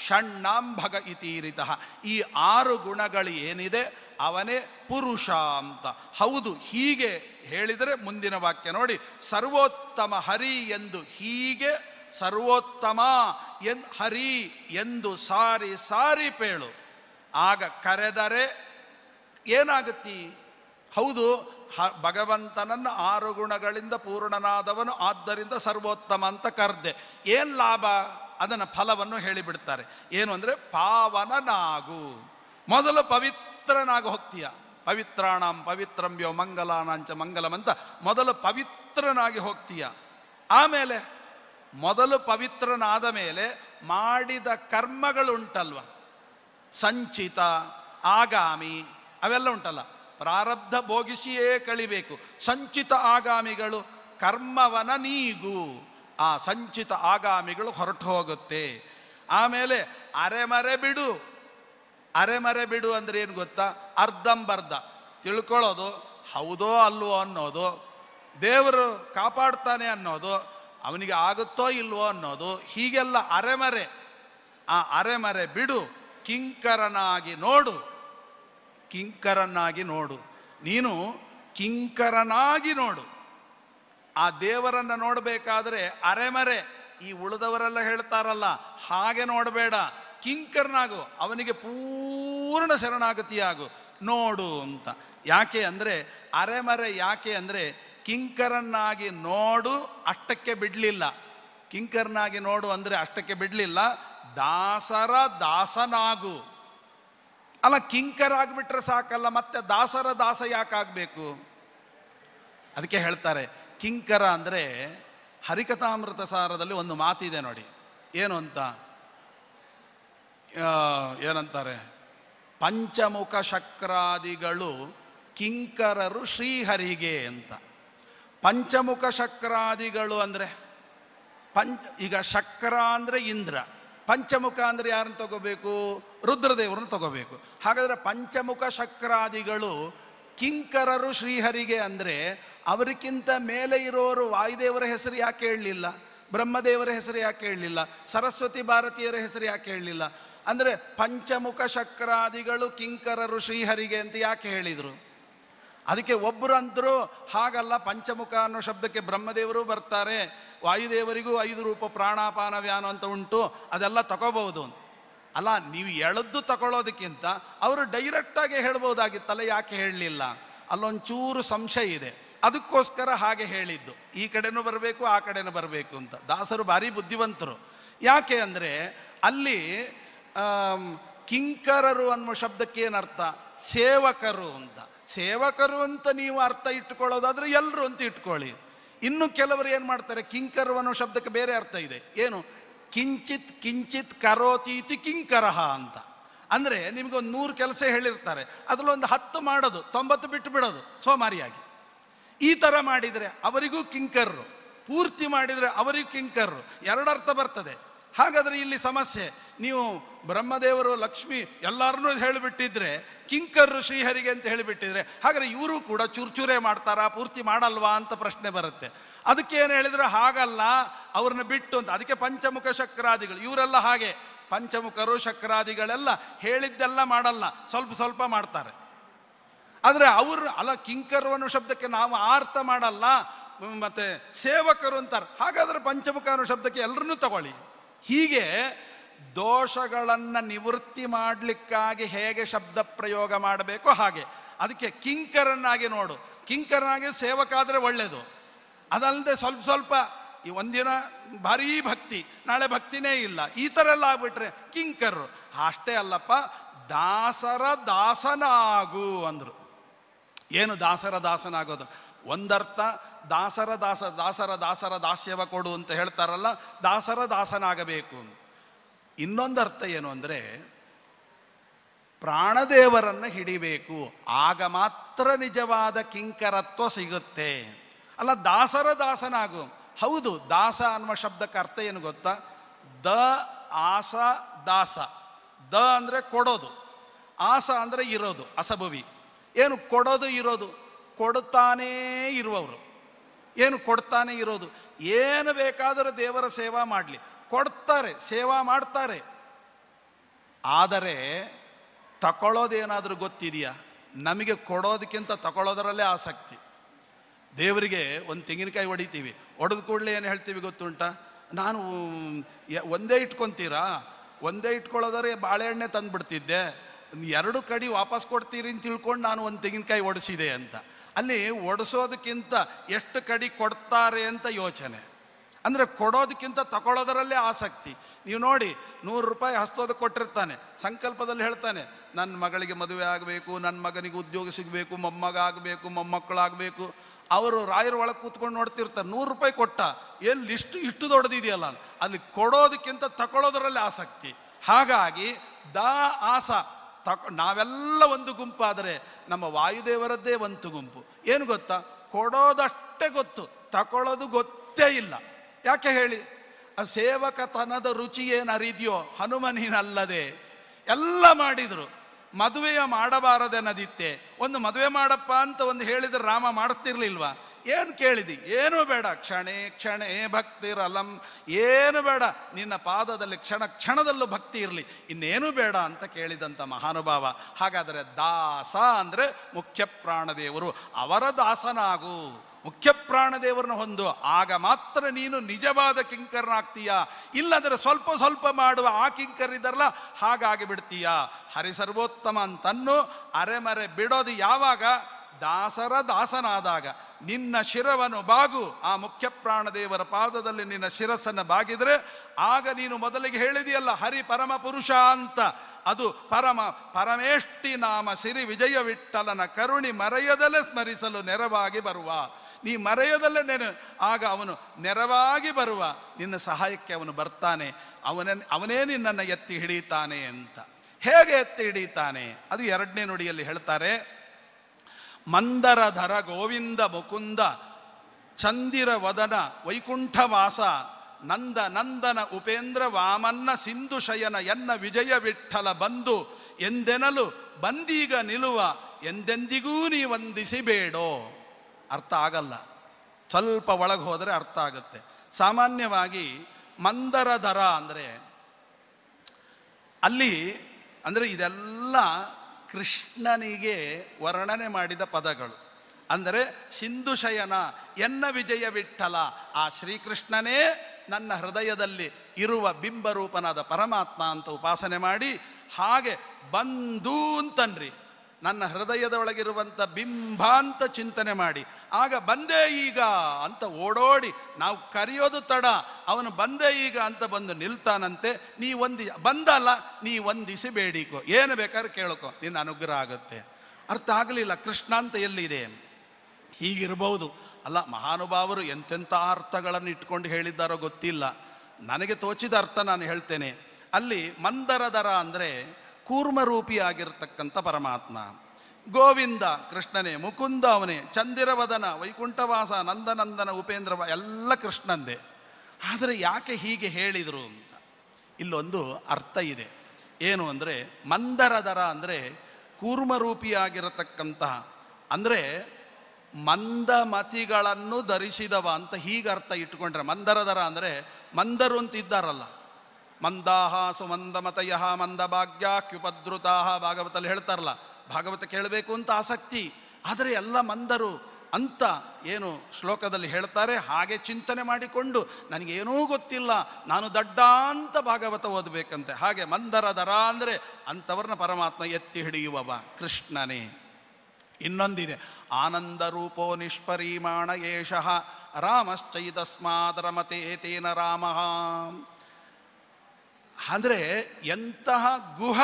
ಷಣ್ಣಾಂಭಗ ಇತೀರಿತಃ ಈ ಆರು ಗುಣಗಳು ಏನಿದೆ ಅವನೇ ಪುರುಷ ಅಂತ ಹೌದು ಹೀಗೆ ಹೇಳಿದರೆ ಮುಂದಿನ ವಾಕ್ಯ ನೋಡಿ ಸರ್ವೋತ್ತಮ ಹರಿ ಎಂದು ಹೀಗೆ ಸರ್ವೋತ್ತಮ ಎನ್ ಹರಿ ಎಂದು ಸಾರಿ ಸಾರಿ ಪೇಳು ಆಗ ಕರೆದರೆ ಏನಾಗುತ್ತಿ ಹೌದು ಹ ಭಗವಂತನನ್ನು ಆರು ಗುಣಗಳಿಂದ ಪೂರ್ಣನಾದವನು ಆದ್ದರಿಂದ ಸರ್ವೋತ್ತಮ ಅಂತ ಕರೆದೆ ಏನ್ ಲಾಭ ಅದನ್ನು ಫಲವನ್ನು ಹೇಳಿಬಿಡ್ತಾರೆ ಏನು ಅಂದರೆ ಪಾವನನಾಗು ಮೊದಲು ಪವಿತ್ರನಾಗು ಹೋಗ್ತೀಯ ಪವಿತ್ರಾಣಾಂ ಪವಿತ್ರಂಬ್ಯೋ ಮಂಗಲಾನಾಂಚ ಮಂಗಲಮಂತ ಮೊದಲು ಪವಿತ್ರನಾಗಿ ಹೋಗ್ತೀಯ ಆಮೇಲೆ ಮೊದಲು ಪವಿತ್ರನಾದ ಮೇಲೆ ಮಾಡಿದ ಕರ್ಮಗಳುಂಟಲ್ವ ಸಂಚಿತ ಆಗಾಮಿ ಅವೆಲ್ಲ ಉಂಟಲ್ಲ ಪ್ರಾರಬ್ಧ ಭೋಗಿಸಿಯೇ ಕಳಿಬೇಕು ಸಂಚಿತ ಆಗಾಮಿಗಳು ಕರ್ಮವನ ನೀಗು ಆ ಸಂಚಿತ ಆಗಾಮಿಗಳು ಹೊರಟು ಹೋಗುತ್ತೆ ಆಮೇಲೆ ಅರೆಮರೆ ಬಿಡು ಅರೆಮರೆ ಬಿಡು ಅಂದ್ರೆ ಏನು ಗೊತ್ತಾ ಅರ್ಧಂಬರ್ಧ ತಿಳ್ಕೊಳ್ಳೋದು ಹೌದೋ ಅಲ್ವೋ ಅನ್ನೋದು ದೇವರು ಕಾಪಾಡ್ತಾನೆ ಅನ್ನೋದು ಅವನಿಗೆ ಆಗುತ್ತೋ ಇಲ್ವೋ ಅನ್ನೋದು ಹೀಗೆಲ್ಲ ಅರೆಮರೆ ಆ ಅರೆಮರೆ ಬಿಡು ಕಿಂಕರನಾಗಿ ನೋಡು ಕಿಂಕರನಾಗಿ ನೋಡು ನೀನು ಕಿಂಕರನಾಗಿ ನೋಡು ಆ ದೇವರನ್ನು ನೋಡಬೇಕಾದ್ರೆ ಅರೆಮರೆ ಈ ಉಳಿದವರೆಲ್ಲ ಹೇಳ್ತಾರಲ್ಲ ಹಾಗೆ ನೋಡಬೇಡ ಕಿಂಕರ್ನಾಗು ಅವನಿಗೆ ಪೂರ್ಣ ಶರಣಾಗತಿಯಾಗು ನೋಡು ಅಂತ ಯಾಕೆ ಅಂದರೆ ಅರೆಮರೆ ಯಾಕೆ ಅಂದರೆ ಕಿಂಕರನ್ನಾಗಿ ನೋಡು ಅಷ್ಟಕ್ಕೆ ಬಿಡಲಿಲ್ಲ ಕಿಂಕರ್ನಾಗಿ ನೋಡು ಅಂದರೆ ಅಷ್ಟಕ್ಕೆ ಬಿಡಲಿಲ್ಲ ದಾಸರ ದಾಸನಾಗು ಅಲ್ಲ ಕಿಂಕರಾಗ್ಬಿಟ್ರೆ ಸಾಕಲ್ಲ ಮತ್ತೆ ದಾಸರ ದಾಸ ಯಾಕಾಗಬೇಕು ಅದಕ್ಕೆ ಹೇಳ್ತಾರೆ ಕಿಂಕರ ಅಂದರೆ ಹರಿಕಥಾಮೃತ ಸಾರದಲ್ಲಿ ಒಂದು ಮಾತಿದೆ ನೋಡಿ ಏನು ಅಂತ ಏನಂತಾರೆ ಪಂಚಮುಖ ಶಕ್ರಾದಿಗಳು ಕಿಂಕರರು ಶ್ರೀಹರಿಗೆ ಅಂತ ಪಂಚಮುಖ ಶಕ್ರಾದಿಗಳು ಅಂದರೆ ಪಂಚ ಈಗ ಶಕ್ರ ಅಂದರೆ ಇಂದ್ರ ಪಂಚಮುಖ ಅಂದರೆ ಯಾರನ್ನು ತಗೋಬೇಕು ರುದ್ರದೇವರನ್ನು ತಗೋಬೇಕು ಹಾಗಾದರೆ ಪಂಚಮುಖ ಶಕ್ರಾದಿಗಳು ಕಿಂಕರರು ಶ್ರೀಹರಿಗೆ ಅಂದರೆ ಅವರಿಗಿಂತ ಮೇಲೆ ಇರೋರು ವಾಯುದೇವರ ಹೆಸರು ಯಾಕೆ ಹೇಳಲಿಲ್ಲ ಬ್ರಹ್ಮದೇವರ ಹೆಸರು ಯಾಕೆ ಹೇಳಲಿಲ್ಲ ಸರಸ್ವತಿ ಭಾರತೀಯರ ಹೆಸರು ಯಾಕೆ ಹೇಳಲಿಲ್ಲ ಅಂದರೆ ಪಂಚಮುಖ ಶಕ್ರಾದಿಗಳು ಕಿಂಕರರು ಶ್ರೀಹರಿಗೆ ಅಂತ ಯಾಕೆ ಹೇಳಿದರು ಅದಕ್ಕೆ ಒಬ್ಬರು ಅಂತರೂ ಹಾಗಲ್ಲ ಪಂಚಮುಖ ಅನ್ನೋ ಶಬ್ದಕ್ಕೆ ಬ್ರಹ್ಮದೇವರು ಬರ್ತಾರೆ ವಾಯುದೇವರಿಗೂ ಐದು ರೂಪ ಪ್ರಾಣಾಪಾನ ವ್ಯಾನ ಅಂತ ಉಂಟು ಅದೆಲ್ಲ ತಗೋಬಹುದು ಅಲ್ಲ ನೀವು ಎಳೆದು ತಗೊಳ್ಳೋದಕ್ಕಿಂತ ಅವರು ಡೈರೆಕ್ಟಾಗಿ ಹೇಳ್ಬೋದಾಗಿತ್ತಲ್ಲ ಯಾಕೆ ಹೇಳಲಿಲ್ಲ ಅಲ್ಲೊಂಚೂರು ಸಂಶಯ ಇದೆ ಅದಕ್ಕೋಸ್ಕರ ಹಾಗೆ ಹೇಳಿದ್ದು ಈ ಕಡೆನೂ ಬರಬೇಕು ಆ ಕಡೆನೂ ಬರಬೇಕು ಅಂತ ದಾಸರು ಭಾರಿ ಬುದ್ಧಿವಂತರು ಯಾಕೆ ಅಂದರೆ ಅಲ್ಲಿ ಕಿಂಕರರು ಅನ್ನುವ ಶಬ್ದಕ್ಕೆ ಏನರ್ಥ ಸೇವಕರು ಅಂತ ಸೇವಕರು ಅಂತ ನೀವು ಅರ್ಥ ಇಟ್ಕೊಳ್ಳೋದಾದರೆ ಎಲ್ಲರೂ ಅಂತ ಇಟ್ಕೊಳ್ಳಿ ಇನ್ನು ಕೆಲವರು ಏನು ಮಾಡ್ತಾರೆ ಕಿಂಕರು ಅನ್ನೋ ಶಬ್ದಕ್ಕೆ ಬೇರೆ ಅರ್ಥ ಇದೆ ಏನು ಕಿಂಚಿತ್ ಕಿಂಚಿತ್ ಕರೋತೀತಿ ಕಿಂಕರಹ ಅಂತ ಅಂದರೆ ನಿಮಗೊಂದು ನೂರು ಕೆಲಸ ಹೇಳಿರ್ತಾರೆ ಅದರಲ್ಲೊಂದು ಹತ್ತು ಮಾಡೋದು ತೊಂಬತ್ತು ಬಿಟ್ಟು ಬಿಡೋದು ಸೋಮಾರಿಯಾಗಿ ಈ ಥರ ಮಾಡಿದರೆ ಅವರಿಗೂ ಕಿಂಕರ್ರು ಪೂರ್ತಿ ಮಾಡಿದರೆ ಅವರಿಗೂ ಕಿಂಕರ್ರು ಅರ್ಥ ಬರ್ತದೆ ಹಾಗಾದರೆ ಇಲ್ಲಿ ಸಮಸ್ಯೆ ನೀವು ಬ್ರಹ್ಮದೇವರು ಲಕ್ಷ್ಮಿ ಎಲ್ಲರನ್ನೂ ಹೇಳಿಬಿಟ್ಟಿದ್ರೆ ಕಿಂಕರ್ ಶ್ರೀಹರಿಗೆ ಅಂತ ಹೇಳಿಬಿಟ್ಟಿದ್ರೆ ಹಾಗಾದರೆ ಇವರು ಕೂಡ ಚೂರ್ಚೂರೇ ಮಾಡ್ತಾರಾ ಪೂರ್ತಿ ಮಾಡಲ್ವಾ ಅಂತ ಪ್ರಶ್ನೆ ಬರುತ್ತೆ ಅದಕ್ಕೆ ಏನು ಹೇಳಿದ್ರೆ ಹಾಗಲ್ಲ ಅವ್ರನ್ನ ಬಿಟ್ಟು ಅಂತ ಅದಕ್ಕೆ ಪಂಚಮುಖ ಶಕ್ರಾದಿಗಳು ಇವರೆಲ್ಲ ಹಾಗೆ ಪಂಚಮುಖರು ಶಕ್ರಾದಿಗಳೆಲ್ಲ ಹೇಳಿದ್ದೆಲ್ಲ ಮಾಡಲ್ಲ ಸ್ವಲ್ಪ ಸ್ವಲ್ಪ ಮಾಡ್ತಾರೆ ಆದರೆ ಅವರು ಅಲ್ಲ ಕಿಂಕರು ಅನ್ನೋ ಶಬ್ದಕ್ಕೆ ನಾವು ಆರ್ಥ ಮಾಡಲ್ಲ ಮತ್ತು ಸೇವಕರು ಅಂತಾರೆ ಹಾಗಾದರೆ ಪಂಚಮುಖ ಅನ್ನೋ ಶಬ್ದಕ್ಕೆ ಎಲ್ಲರನ್ನೂ ತಗೊಳ್ಳಿ ಹೀಗೆ ದೋಷಗಳನ್ನು ನಿವೃತ್ತಿ ಮಾಡಲಿಕ್ಕಾಗಿ ಹೇಗೆ ಶಬ್ದ ಪ್ರಯೋಗ ಮಾಡಬೇಕೋ ಹಾಗೆ ಅದಕ್ಕೆ ಕಿಂಕರನ್ನಾಗಿ ನೋಡು ಕಿಂಕರನಾಗಿ ಸೇವಕಾದರೆ ಒಳ್ಳೆಯದು ಅದಲ್ಲದೆ ಸ್ವಲ್ಪ ಸ್ವಲ್ಪ ಈ ಒಂದಿನ ಭಾರೀ ಭಕ್ತಿ ನಾಳೆ ಭಕ್ತಿನೇ ಇಲ್ಲ ಈ ಥರ ಎಲ್ಲ ಆಗ್ಬಿಟ್ರೆ ಕಿಂಕರ್ರು ಅಷ್ಟೇ ಅಲ್ಲಪ್ಪ ದಾಸರ ದಾಸನಾಗು ಅಂದರು ಏನು ದಾಸರ ದಾಸನಾಗೋದು ಒಂದರ್ಥ ದಾಸರ ದಾಸ ದಾಸರ ದಾಸರ ದಾಸ್ಯವ ಕೊಡು ಅಂತ ಹೇಳ್ತಾರಲ್ಲ ದಾಸರ ದಾಸನಾಗಬೇಕು ಅಂತ ಇನ್ನೊಂದು ಅರ್ಥ ಏನು ಅಂದರೆ ಪ್ರಾಣದೇವರನ್ನು ಹಿಡಿಬೇಕು ಆಗ ಮಾತ್ರ ನಿಜವಾದ ಕಿಂಕರತ್ವ ಸಿಗುತ್ತೆ ಅಲ್ಲ ದಾಸರ ದಾಸನಾಗು ಹೌದು ದಾಸ ಅನ್ನುವ ಶಬ್ದಕ್ಕೆ ಅರ್ಥ ಏನು ಗೊತ್ತಾ ದ ಆಸ ದಾಸ ದ ಅಂದರೆ ಕೊಡೋದು ಆಸ ಅಂದರೆ ಇರೋದು ಅಸಭವಿ ಏನು ಕೊಡೋದು ಇರೋದು ಕೊಡ್ತಾನೇ ಇರುವವರು ಏನು ಕೊಡ್ತಾನೆ ಇರೋದು ಏನು ಬೇಕಾದರೂ ದೇವರ ಸೇವಾ ಮಾಡಲಿ ಕೊಡ್ತಾರೆ ಸೇವಾ ಮಾಡ್ತಾರೆ ಆದರೆ ತಗೊಳ್ಳೋದೇನಾದರೂ ಗೊತ್ತಿದೆಯಾ ನಮಗೆ ಕೊಡೋದಕ್ಕಿಂತ ತಗೊಳ್ಳೋದರಲ್ಲೇ ಆಸಕ್ತಿ ದೇವರಿಗೆ ಒಂದು ತೆಂಗಿನಕಾಯಿ ಹೊಡಿತೀವಿ ಹೊಡೆದ ಕೂಡಲೇ ಏನು ಹೇಳ್ತೀವಿ ಗೊತ್ತುಂಟ ನಾನು ಒಂದೇ ಇಟ್ಕೊತೀರಾ ಒಂದೇ ಇಟ್ಕೊಳ್ಳೋದರೆ ಬಾಳೆಹಣ್ಣೆ ತಂದುಬಿಡ್ತಿದ್ದೆ ಎರಡು ಕಡಿ ವಾಪಸ್ ಕೊಡ್ತೀರಿ ಅಂತ ತಿಳ್ಕೊಂಡು ನಾನು ಒಂದು ತೆಂಗಿನಕಾಯಿ ಒಡಿಸಿದೆ ಅಂತ ಅಲ್ಲಿ ಒಡಿಸೋದಕ್ಕಿಂತ ಎಷ್ಟು ಕಡಿ ಕೊಡ್ತಾರೆ ಅಂತ ಯೋಚನೆ ಅಂದರೆ ಕೊಡೋದಕ್ಕಿಂತ ತಗೊಳ್ಳೋದರಲ್ಲೇ ಆಸಕ್ತಿ ನೀವು ನೋಡಿ ನೂರು ರೂಪಾಯಿ ಹಸ್ತೋದಕ್ಕೆ ಕೊಟ್ಟಿರ್ತಾನೆ ಸಂಕಲ್ಪದಲ್ಲಿ ಹೇಳ್ತಾನೆ ನನ್ನ ಮಗಳಿಗೆ ಮದುವೆ ಆಗಬೇಕು ನನ್ನ ಮಗನಿಗೆ ಉದ್ಯೋಗ ಸಿಗಬೇಕು ಮೊಮ್ಮಗ ಆಗಬೇಕು ಮೊಮ್ಮಕ್ಕಳಾಗಬೇಕು ಅವರು ರಾಯರ ಒಳಗೆ ಕೂತ್ಕೊಂಡು ನೋಡ್ತಿರ್ತಾರೆ ನೂರು ರೂಪಾಯಿ ಕೊಟ್ಟ ಎಲ್ಲಿ ಇಷ್ಟು ಇಷ್ಟು ದೊಡ್ಡದಿದೆಯಲ್ಲ ಅಲ್ಲಿ ಕೊಡೋದಕ್ಕಿಂತ ತಗೊಳ್ಳೋದರಲ್ಲಿ ಆಸಕ್ತಿ ಹಾಗಾಗಿ ದ ಆಸ ತಕ ನಾವೆಲ್ಲ ಒಂದು ಗುಂಪಾದರೆ ನಮ್ಮ ವಾಯುದೇವರದ್ದೇ ಒಂದು ಗುಂಪು ಏನು ಗೊತ್ತಾ ಕೊಡೋದಷ್ಟೇ ಗೊತ್ತು ತಗೊಳ್ಳೋದು ಗೊತ್ತೇ ಇಲ್ಲ ಯಾಕೆ ಹೇಳಿ ಆ ಸೇವಕತನದ ರುಚಿ ಏನು ಹನುಮನಿನಲ್ಲದೆ ಎಲ್ಲ ಮಾಡಿದರು ಮದುವೆಯ ಮಾಡಬಾರದೆನದಿತ್ತೆ ಒಂದು ಮದುವೆ ಮಾಡಪ್ಪ ಅಂತ ಒಂದು ಹೇಳಿದ್ರೆ ರಾಮ ಮಾಡ್ತಿರ್ಲಿಲ್ವಾ ಏನು ಕೇಳಿದಿ ಏನೂ ಬೇಡ ಕ್ಷಣೇ ಕ್ಷಣೇ ಭಕ್ತಿರಲಂ ಏನು ಬೇಡ ನಿನ್ನ ಪಾದದಲ್ಲಿ ಕ್ಷಣ ಕ್ಷಣದಲ್ಲೂ ಭಕ್ತಿ ಇರಲಿ ಇನ್ನೇನು ಬೇಡ ಅಂತ ಕೇಳಿದಂಥ ಮಹಾನುಭಾವ ಹಾಗಾದರೆ ದಾಸ ಅಂದರೆ ಮುಖ್ಯ ಪ್ರಾಣದೇವರು ಅವರ ದಾಸನಾಗು ಮುಖ್ಯ ಪ್ರಾಣದೇವರನ್ನು ಹೊಂದು ಆಗ ಮಾತ್ರ ನೀನು ನಿಜವಾದ ಕಿಂಕರನಾಗ್ತೀಯ ಇಲ್ಲಂದರೆ ಸ್ವಲ್ಪ ಸ್ವಲ್ಪ ಮಾಡುವ ಆ ಕಿಂಕರಿದ್ದಾರಲ್ಲ ಹಾಗಾಗಿ ಬಿಡ್ತೀಯ ಸರ್ವೋತ್ತಮ ಅಂತನ್ನು ಅರೆಮರೆ ಬಿಡೋದು ಯಾವಾಗ ದಾಸರ ದಾಸನಾದಾಗ ನಿನ್ನ ಶಿರವನ್ನು ಬಾಗು ಆ ಮುಖ್ಯ ಪ್ರಾಣದೇವರ ಪಾದದಲ್ಲಿ ನಿನ್ನ ಶಿರಸ್ಸನ್ನು ಬಾಗಿದರೆ ಆಗ ನೀನು ಮೊದಲಿಗೆ ಹೇಳಿದೆಯಲ್ಲ ಹರಿ ಪರಮ ಪುರುಷ ಅಂತ ಅದು ಪರಮ ಪರಮೇಷ್ಠಿ ನಾಮ ಸಿರಿ ವಿಜಯ ವಿಠಲನ ಕರುಣಿ ಮರೆಯದಲ್ಲೇ ಸ್ಮರಿಸಲು ನೆರವಾಗಿ ಬರುವ ನೀ ಮರೆಯೋದಲ್ಲೇ ನೆನ ಆಗ ಅವನು ನೆರವಾಗಿ ಬರುವ ನಿನ್ನ ಸಹಾಯಕ್ಕೆ ಅವನು ಬರ್ತಾನೆ ಅವನ ಅವನೇ ನಿನ್ನನ್ನು ಎತ್ತಿ ಹಿಡಿತಾನೆ ಅಂತ ಹೇಗೆ ಎತ್ತಿ ಹಿಡಿತಾನೆ ಅದು ಎರಡನೇ ನುಡಿಯಲ್ಲಿ ಹೇಳ್ತಾರೆ ಮಂದರಧರ ಗೋವಿಂದ ಮುಕುಂದ ಚಂದಿರ ವದನ ವೈಕುಂಠವಾಸ ನಂದ ನಂದನ ಉಪೇಂದ್ರ ವಾಮನ್ನ ಸಿಂಧು ಶಯನ ಎನ್ನ ವಿಜಯ ವಿಠಲ ಬಂದು ಎಂದೆನಲು ಬಂದೀಗ ನಿಲುವ ಎಂದೆಂದಿಗೂ ನೀ ಬೇಡೋ ಅರ್ಥ ಆಗಲ್ಲ ಸ್ವಲ್ಪ ಒಳಗೆ ಹೋದರೆ ಅರ್ಥ ಆಗುತ್ತೆ ಸಾಮಾನ್ಯವಾಗಿ ಮಂದರ ದರ ಅಂದರೆ ಅಲ್ಲಿ ಅಂದರೆ ಇದೆಲ್ಲ ಕೃಷ್ಣನಿಗೆ ವರ್ಣನೆ ಮಾಡಿದ ಪದಗಳು ಅಂದರೆ ಸಿಂಧುಶಯನ ಎನ್ನ ವಿಜಯ ವಿಠಲ ಆ ಶ್ರೀಕೃಷ್ಣನೇ ನನ್ನ ಹೃದಯದಲ್ಲಿ ಇರುವ ಬಿಂಬರೂಪನಾದ ಪರಮಾತ್ಮ ಅಂತ ಉಪಾಸನೆ ಮಾಡಿ ಹಾಗೆ ಬಂದು ಅಂತನ್ರಿ ನನ್ನ ಹೃದಯದ ಒಳಗಿರುವಂಥ ಬಿಂಬಾಂತ ಚಿಂತನೆ ಮಾಡಿ ಆಗ ಬಂದೇ ಈಗ ಅಂತ ಓಡೋಡಿ ನಾವು ಕರೆಯೋದು ತಡ ಅವನು ಬಂದೇ ಈಗ ಅಂತ ಬಂದು ನಿಲ್ತಾನಂತೆ ನೀ ಒಂದಿ ಬಂದಲ್ಲ ನೀ ಒಂದಿಸಿ ಬೇಡಿಕೋ ಏನು ಬೇಕಾದ್ರೆ ಕೇಳಕೋ ನಿನ್ನ ಅನುಗ್ರಹ ಆಗುತ್ತೆ ಅರ್ಥ ಆಗಲಿಲ್ಲ ಕೃಷ್ಣ ಅಂತ ಎಲ್ಲಿದೆ ಹೀಗಿರಬಹುದು ಅಲ್ಲ ಮಹಾನುಭಾವರು ಎಂತೆಂಥ ಅರ್ಥಗಳನ್ನು ಇಟ್ಕೊಂಡು ಹೇಳಿದ್ದಾರೋ ಗೊತ್ತಿಲ್ಲ ನನಗೆ ತೋಚಿದ ಅರ್ಥ ನಾನು ಹೇಳ್ತೇನೆ ಅಲ್ಲಿ ಮಂದರ ದರ ಅಂದರೆ ಕೂರ್ಮರೂಪಿಯಾಗಿರ್ತಕ್ಕಂಥ ಪರಮಾತ್ಮ ಗೋವಿಂದ ಕೃಷ್ಣನೇ ಮುಕುಂದ ಅವನೇ ಚಂದಿರವದನ ವೈಕುಂಠವಾಸ ನಂದನಂದನ ಉಪೇಂದ್ರ ಎಲ್ಲ ಕೃಷ್ಣಂದೇ ಆದರೆ ಯಾಕೆ ಹೀಗೆ ಹೇಳಿದರು ಅಂತ ಇಲ್ಲೊಂದು ಅರ್ಥ ಇದೆ ಏನು ಅಂದರೆ ಮಂದರದರ ಅಂದರೆ ಕೂರ್ಮರೂಪಿಯಾಗಿರತಕ್ಕಂತಹ ಅಂದರೆ ಮಂದಮತಿಗಳನ್ನು ಧರಿಸಿದವ ಅಂತ ಹೀಗೆ ಅರ್ಥ ಇಟ್ಕೊಂಡ್ರೆ ಮಂದರದರ ಅಂದರೆ ಮಂದರು ಅಂತ ಇದ್ದಾರಲ್ಲ ಮಂದಾಹ ಮಂದ ಭಾಗ್ಯ ಕ್ಯುಪದ್ರುತಾಹ ಭಾಗವತಲ್ಲಿ ಹೇಳ್ತಾರಲ್ಲ ಭಾಗವತ ಕೇಳಬೇಕು ಅಂತ ಆಸಕ್ತಿ ಆದರೆ ಎಲ್ಲ ಮಂದರು ಅಂತ ಏನು ಶ್ಲೋಕದಲ್ಲಿ ಹೇಳ್ತಾರೆ ಹಾಗೆ ಚಿಂತನೆ ಮಾಡಿಕೊಂಡು ನನಗೇನೂ ಗೊತ್ತಿಲ್ಲ ನಾನು ದಡ್ಡಾಂತ ಅಂತ ಭಾಗವತ ಓದಬೇಕಂತೆ ಹಾಗೆ ಮಂದರ ದರ ಅಂದರೆ ಅಂಥವ್ರನ್ನ ಪರಮಾತ್ಮ ಎತ್ತಿ ಹಿಡಿಯುವವ ಕೃಷ್ಣನೇ ಇನ್ನೊಂದಿದೆ ಆನಂದ ರೂಪೋ ನಿಷ್ಪರಿಮಾಣ ಏಷಃ ರಾಮಶ್ಚೈತಸ್ಮಾತ್ ರಮತೆ ತೇನ ರಾಮ ಅಂದರೆ ಎಂತಹ ಗುಹ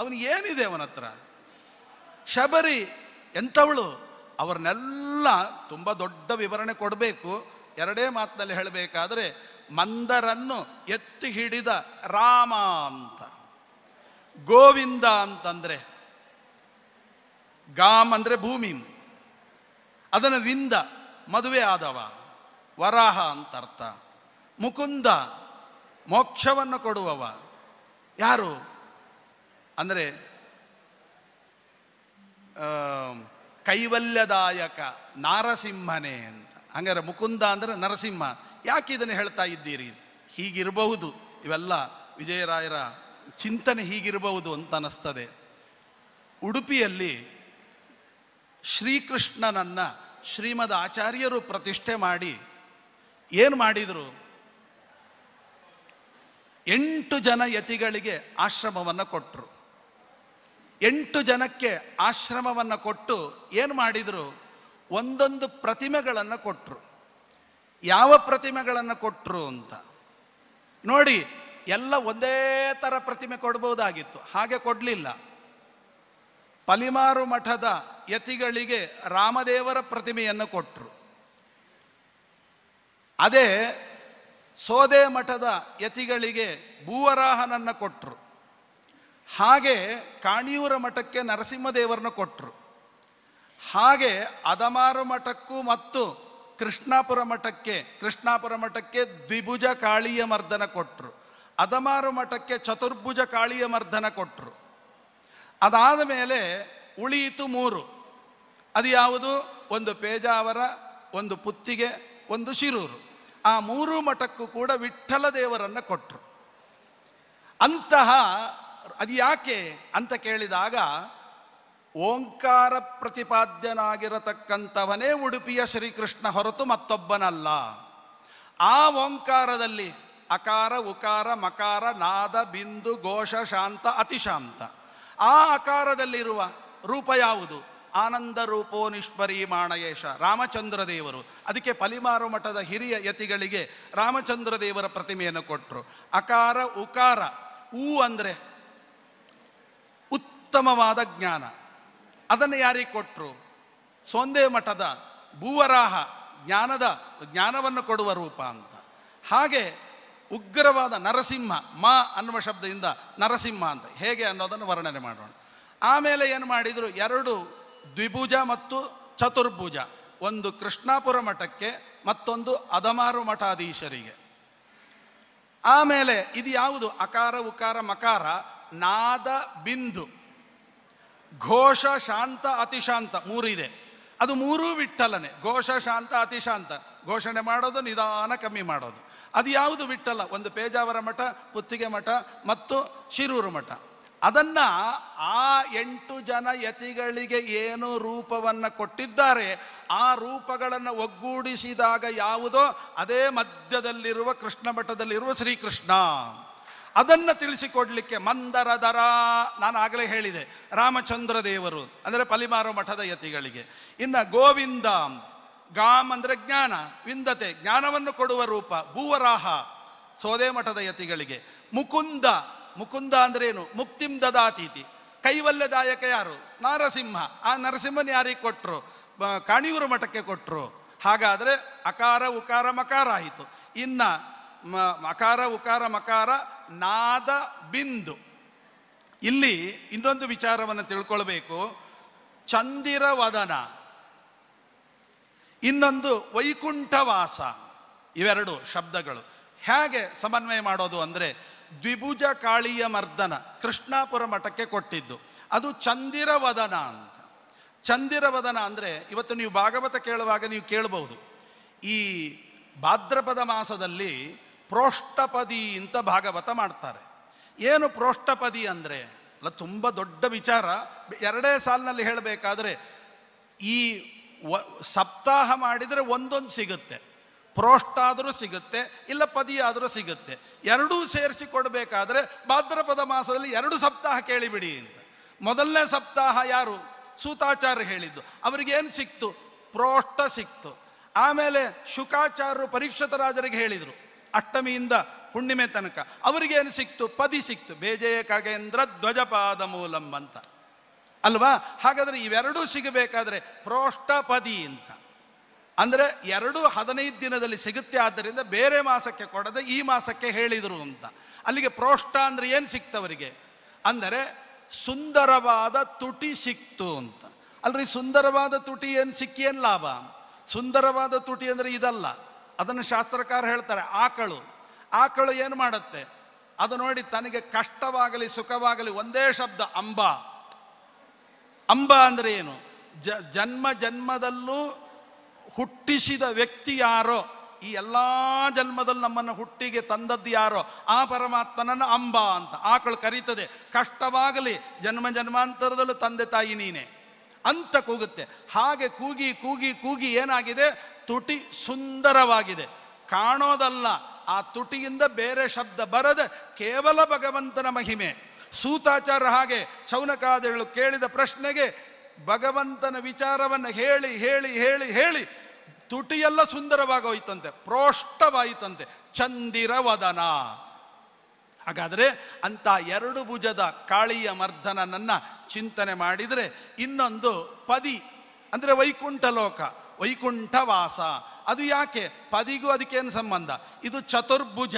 ಅವನು ಏನಿದೆ ಅವನ ಹತ್ರ ಶಬರಿ ಎಂಥವಳು ಅವ್ರನ್ನೆಲ್ಲ ತುಂಬ ದೊಡ್ಡ ವಿವರಣೆ ಕೊಡಬೇಕು ಎರಡೇ ಮಾತಿನಲ್ಲಿ ಹೇಳಬೇಕಾದ್ರೆ ಮಂದರನ್ನು ಎತ್ತಿ ಹಿಡಿದ ರಾಮ ಅಂತ ಗೋವಿಂದ ಅಂತಂದರೆ ಗಾಮ್ ಅಂದರೆ ಭೂಮಿ ಅದನ್ನು ವಿಂದ ಮದುವೆ ಆದವ ವರಾಹ ಅಂತ ಅರ್ಥ ಮುಕುಂದ ಮೋಕ್ಷವನ್ನು ಕೊಡುವವ ಯಾರು ಅಂದರೆ ಕೈವಲ್ಯದಾಯಕ ನಾರಸಿಂಹನೇ ಅಂತ ಹಂಗಾರೆ ಮುಕುಂದ ಅಂದರೆ ನರಸಿಂಹ ಯಾಕೆ ಇದನ್ನು ಹೇಳ್ತಾ ಇದ್ದೀರಿ ಹೀಗಿರಬಹುದು ಇವೆಲ್ಲ ವಿಜಯರಾಯರ ಚಿಂತನೆ ಹೀಗಿರಬಹುದು ಅಂತ ಅನ್ನಿಸ್ತದೆ ಉಡುಪಿಯಲ್ಲಿ ಶ್ರೀಕೃಷ್ಣನನ್ನು ಶ್ರೀಮದ್ ಆಚಾರ್ಯರು ಪ್ರತಿಷ್ಠೆ ಮಾಡಿ ಏನು ಮಾಡಿದರು ಎಂಟು ಜನ ಯತಿಗಳಿಗೆ ಆಶ್ರಮವನ್ನು ಕೊಟ್ಟರು ಎಂಟು ಜನಕ್ಕೆ ಆಶ್ರಮವನ್ನು ಕೊಟ್ಟು ಏನು ಮಾಡಿದರು ಒಂದೊಂದು ಪ್ರತಿಮೆಗಳನ್ನು ಕೊಟ್ಟರು ಯಾವ ಪ್ರತಿಮೆಗಳನ್ನು ಕೊಟ್ಟರು ಅಂತ ನೋಡಿ ಎಲ್ಲ ಒಂದೇ ಥರ ಪ್ರತಿಮೆ ಕೊಡ್ಬೋದಾಗಿತ್ತು ಹಾಗೆ ಕೊಡಲಿಲ್ಲ ಪಲಿಮಾರು ಮಠದ ಯತಿಗಳಿಗೆ ರಾಮದೇವರ ಪ್ರತಿಮೆಯನ್ನು ಕೊಟ್ಟರು ಅದೇ ಸೋದೆ ಮಠದ ಯತಿಗಳಿಗೆ ಭೂವರಾಹನನ್ನು ಕೊಟ್ಟರು ಹಾಗೆ ಕಾಣಿಯೂರ ಮಠಕ್ಕೆ ನರಸಿಂಹದೇವರನ್ನು ಕೊಟ್ಟರು ಹಾಗೆ ಅದಮಾರು ಮಠಕ್ಕೂ ಮತ್ತು ಕೃಷ್ಣಾಪುರ ಮಠಕ್ಕೆ ಕೃಷ್ಣಾಪುರ ಮಠಕ್ಕೆ ದ್ವಿಭುಜ ಕಾಳಿಯ ಮರ್ದನ ಕೊಟ್ಟರು ಅದಮಾರು ಮಠಕ್ಕೆ ಚತುರ್ಭುಜ ಕಾಳಿಯ ಮರ್ದನ ಕೊಟ್ಟರು ಅದಾದ ಮೇಲೆ ಉಳಿಯಿತು ಮೂರು ಅದು ಯಾವುದು ಒಂದು ಪೇಜಾವರ ಒಂದು ಪುತ್ತಿಗೆ ಒಂದು ಶಿರೂರು ಆ ಮೂರು ಮಠಕ್ಕೂ ಕೂಡ ವಿಠ್ಠಲ ದೇವರನ್ನು ಕೊಟ್ಟರು ಅಂತಹ ಅದು ಯಾಕೆ ಅಂತ ಕೇಳಿದಾಗ ಓಂಕಾರ ಪ್ರತಿಪಾದ್ಯನಾಗಿರತಕ್ಕಂಥವನೇ ಉಡುಪಿಯ ಶ್ರೀಕೃಷ್ಣ ಹೊರತು ಮತ್ತೊಬ್ಬನಲ್ಲ ಆ ಓಂಕಾರದಲ್ಲಿ ಅಕಾರ ಉಕಾರ ಮಕಾರ ನಾದ ಬಿಂದು ಘೋಷ ಶಾಂತ ಅತಿಶಾಂತ ಆ ಅಕಾರದಲ್ಲಿರುವ ರೂಪ ಯಾವುದು ಆನಂದ ರೂಪೋ ನಿಷ್ಪರಿಮಾಣಯೇಶ ರಾಮಚಂದ್ರ ದೇವರು ಅದಕ್ಕೆ ಪಲಿಮಾರು ಮಠದ ಹಿರಿಯ ಯತಿಗಳಿಗೆ ರಾಮಚಂದ್ರ ದೇವರ ಪ್ರತಿಮೆಯನ್ನು ಕೊಟ್ಟರು ಅಕಾರ ಉಕಾರ ಊ ಅಂದರೆ ಉತ್ತಮವಾದ ಜ್ಞಾನ ಅದನ್ನು ಯಾರಿಗೆ ಕೊಟ್ಟರು ಸೋಂದೇ ಮಠದ ಭೂವರಾಹ ಜ್ಞಾನದ ಜ್ಞಾನವನ್ನು ಕೊಡುವ ರೂಪ ಅಂತ ಹಾಗೆ ಉಗ್ರವಾದ ನರಸಿಂಹ ಮಾ ಅನ್ನುವ ಶಬ್ದದಿಂದ ನರಸಿಂಹ ಅಂತ ಹೇಗೆ ಅನ್ನೋದನ್ನು ವರ್ಣನೆ ಮಾಡೋಣ ಆಮೇಲೆ ಏನು ಮಾಡಿದರು ಎರಡು ದ್ವಿಭುಜ ಮತ್ತು ಚತುರ್ಭುಜ ಒಂದು ಕೃಷ್ಣಾಪುರ ಮಠಕ್ಕೆ ಮತ್ತೊಂದು ಅದಮಾರು ಮಠಾಧೀಶರಿಗೆ ಆಮೇಲೆ ಇದು ಯಾವುದು ಅಕಾರ ಉಕಾರ ಮಕಾರ ನಾದ ಬಿಂದು ಘೋಷ ಶಾಂತ ಅತಿಶಾಂತ ಮೂರಿದೆ ಅದು ಮೂರೂ ವಿಠಲನೆ ಘೋಷ ಶಾಂತ ಅತಿಶಾಂತ ಘೋಷಣೆ ಮಾಡೋದು ನಿಧಾನ ಕಮ್ಮಿ ಮಾಡೋದು ಅದು ಯಾವುದು ವಿಠಲ ಒಂದು ಪೇಜಾವರ ಮಠ ಪುತ್ತಿಗೆ ಮಠ ಮತ್ತು ಶಿರೂರು ಮಠ ಅದನ್ನು ಆ ಎಂಟು ಜನ ಯತಿಗಳಿಗೆ ಏನು ರೂಪವನ್ನು ಕೊಟ್ಟಿದ್ದಾರೆ ಆ ರೂಪಗಳನ್ನು ಒಗ್ಗೂಡಿಸಿದಾಗ ಯಾವುದೋ ಅದೇ ಮಧ್ಯದಲ್ಲಿರುವ ಕೃಷ್ಣ ಮಠದಲ್ಲಿರುವ ಶ್ರೀಕೃಷ್ಣ ಅದನ್ನು ತಿಳಿಸಿಕೊಡ್ಲಿಕ್ಕೆ ಮಂದರದರ ನಾನು ಆಗಲೇ ಹೇಳಿದೆ ರಾಮಚಂದ್ರ ದೇವರು ಅಂದರೆ ಪಲಿಮಾರು ಮಠದ ಯತಿಗಳಿಗೆ ಇನ್ನು ಗೋವಿಂದ ಗಾಮ್ ಅಂದರೆ ಜ್ಞಾನ ವಿಂದತೆ ಜ್ಞಾನವನ್ನು ಕೊಡುವ ರೂಪ ಭೂವರಾಹ ಸೋದೆ ಮಠದ ಯತಿಗಳಿಗೆ ಮುಕುಂದ ಮುಕುಂದ ಅಂದ್ರೇನು ಮುಕ್ತಿಂ ದದಾತೀತಿ ಕೈವಲ್ಯದಾಯಕ ಯಾರು ನರಸಿಂಹ ಆ ನರಸಿಂಹನ ಯಾರಿಗೆ ಕೊಟ್ಟರು ಕಾಣಿಯೂರು ಮಠಕ್ಕೆ ಕೊಟ್ಟರು ಹಾಗಾದರೆ ಅಕಾರ ಉಕಾರ ಮಕಾರ ಆಯಿತು ಇನ್ನ ಅಕಾರ ಉಕಾರ ಮಕಾರ ನಾದ ಬಿಂದು ಇಲ್ಲಿ ಇನ್ನೊಂದು ವಿಚಾರವನ್ನು ತಿಳ್ಕೊಳ್ಬೇಕು ಚಂದಿರವದನ ಇನ್ನೊಂದು ವೈಕುಂಠವಾಸ ಇವೆರಡು ಶಬ್ದಗಳು ಹೇಗೆ ಸಮನ್ವಯ ಮಾಡೋದು ಅಂದರೆ ದ್ವಿಭುಜ ಕಾಳಿಯ ಮರ್ದನ ಕೃಷ್ಣಾಪುರ ಮಠಕ್ಕೆ ಕೊಟ್ಟಿದ್ದು ಅದು ಚಂದಿರವದನ ಅಂತ ಚಂದಿರವದನ ಅಂದರೆ ಇವತ್ತು ನೀವು ಭಾಗವತ ಕೇಳುವಾಗ ನೀವು ಕೇಳಬಹುದು ಈ ಭಾದ್ರಪದ ಮಾಸದಲ್ಲಿ ಪ್ರೋಷ್ಠಪದಿ ಅಂತ ಭಾಗವತ ಮಾಡ್ತಾರೆ ಏನು ಪ್ರೋಷ್ಠಪದಿ ಅಂದರೆ ಅಲ್ಲ ತುಂಬ ದೊಡ್ಡ ವಿಚಾರ ಎರಡೇ ಸಾಲಿನಲ್ಲಿ ಹೇಳಬೇಕಾದ್ರೆ ಈ ವ ಸಪ್ತಾಹ ಮಾಡಿದರೆ ಒಂದೊಂದು ಸಿಗುತ್ತೆ ಪ್ರೋಷ್ಟಾದರೂ ಸಿಗುತ್ತೆ ಇಲ್ಲ ಪದಿಯಾದರೂ ಸಿಗುತ್ತೆ ಎರಡೂ ಸೇರಿಸಿ ಕೊಡಬೇಕಾದ್ರೆ ಭಾದ್ರಪದ ಮಾಸದಲ್ಲಿ ಎರಡು ಸಪ್ತಾಹ ಕೇಳಿಬಿಡಿ ಅಂತ ಮೊದಲನೇ ಸಪ್ತಾಹ ಯಾರು ಸೂತಾಚಾರ್ಯ ಹೇಳಿದ್ದು ಅವರಿಗೇನು ಸಿಕ್ತು ಪ್ರೋಷ್ಟ ಸಿಕ್ತು ಆಮೇಲೆ ಶುಕಾಚಾರ್ಯರು ಪರೀಕ್ಷಿತ ರಾಜರಿಗೆ ಹೇಳಿದರು ಅಷ್ಟಮಿಯಿಂದ ಹುಣ್ಣಿಮೆ ತನಕ ಅವರಿಗೇನು ಸಿಕ್ತು ಪದಿ ಸಿಕ್ತು ಬೇಜಯ ಕಗೇಂದ್ರ ಧ್ವಜಪಾದ ಮೂಲಂ ಅಂತ ಅಲ್ವಾ ಹಾಗಾದರೆ ಇವೆರಡೂ ಸಿಗಬೇಕಾದ್ರೆ ಪ್ರೋಷ್ಟ ಪದಿ ಅಂತ ಅಂದರೆ ಎರಡು ಹದಿನೈದು ದಿನದಲ್ಲಿ ಸಿಗುತ್ತೆ ಆದ್ದರಿಂದ ಬೇರೆ ಮಾಸಕ್ಕೆ ಕೊಡದೆ ಈ ಮಾಸಕ್ಕೆ ಹೇಳಿದರು ಅಂತ ಅಲ್ಲಿಗೆ ಪ್ರೋಷ್ಠ ಅಂದರೆ ಏನು ಸಿಕ್ತವರಿಗೆ ಅಂದರೆ ಸುಂದರವಾದ ತುಟಿ ಸಿಕ್ತು ಅಂತ ಅಲ್ರಿ ಸುಂದರವಾದ ತುಟಿ ಏನು ಸಿಕ್ಕಿ ಏನು ಲಾಭ ಸುಂದರವಾದ ತುಟಿ ಅಂದರೆ ಇದಲ್ಲ ಅದನ್ನು ಶಾಸ್ತ್ರಕಾರ ಹೇಳ್ತಾರೆ ಆಕಳು ಆಕಳು ಏನು ಮಾಡುತ್ತೆ ಅದು ನೋಡಿ ತನಗೆ ಕಷ್ಟವಾಗಲಿ ಸುಖವಾಗಲಿ ಒಂದೇ ಶಬ್ದ ಅಂಬ ಅಂಬ ಅಂದರೆ ಏನು ಜ ಜನ್ಮ ಜನ್ಮದಲ್ಲೂ ಹುಟ್ಟಿಸಿದ ವ್ಯಕ್ತಿ ಯಾರೋ ಈ ಎಲ್ಲ ಜನ್ಮದಲ್ಲಿ ನಮ್ಮನ್ನು ಹುಟ್ಟಿಗೆ ತಂದದ್ದು ಯಾರೋ ಆ ಪರಮಾತ್ಮನನ್ನು ಅಂಬ ಅಂತ ಆಕಳು ಕರೀತದೆ ಕಷ್ಟವಾಗಲಿ ಜನ್ಮ ಜನ್ಮಾಂತರದಲ್ಲೂ ತಂದೆ ತಾಯಿ ನೀನೆ ಅಂತ ಕೂಗುತ್ತೆ ಹಾಗೆ ಕೂಗಿ ಕೂಗಿ ಕೂಗಿ ಏನಾಗಿದೆ ತುಟಿ ಸುಂದರವಾಗಿದೆ ಕಾಣೋದಲ್ಲ ಆ ತುಟಿಯಿಂದ ಬೇರೆ ಶಬ್ದ ಬರದೆ ಕೇವಲ ಭಗವಂತನ ಮಹಿಮೆ ಸೂತಾಚಾರ ಹಾಗೆ ಶೌನಕಾದಿಗಳು ಕೇಳಿದ ಪ್ರಶ್ನೆಗೆ ಭಗವಂತನ ವಿಚಾರವನ್ನು ಹೇಳಿ ಹೇಳಿ ಹೇಳಿ ಹೇಳಿ ತುಟಿಯೆಲ್ಲ ಸುಂದರವಾಗೋಯ್ತಂತೆ ಪ್ರೋಷ್ಟವಾಯಿತಂತೆ ಚಂದಿರವದನ ಹಾಗಾದರೆ ಅಂಥ ಎರಡು ಭುಜದ ಕಾಳಿಯ ಮರ್ಧನನನ್ನು ಚಿಂತನೆ ಮಾಡಿದರೆ ಇನ್ನೊಂದು ಪದಿ ಅಂದರೆ ವೈಕುಂಠ ಲೋಕ ವೈಕುಂಠವಾಸ ಅದು ಯಾಕೆ ಪದಿಗೂ ಅದಕ್ಕೇನು ಸಂಬಂಧ ಇದು ಚತುರ್ಭುಜ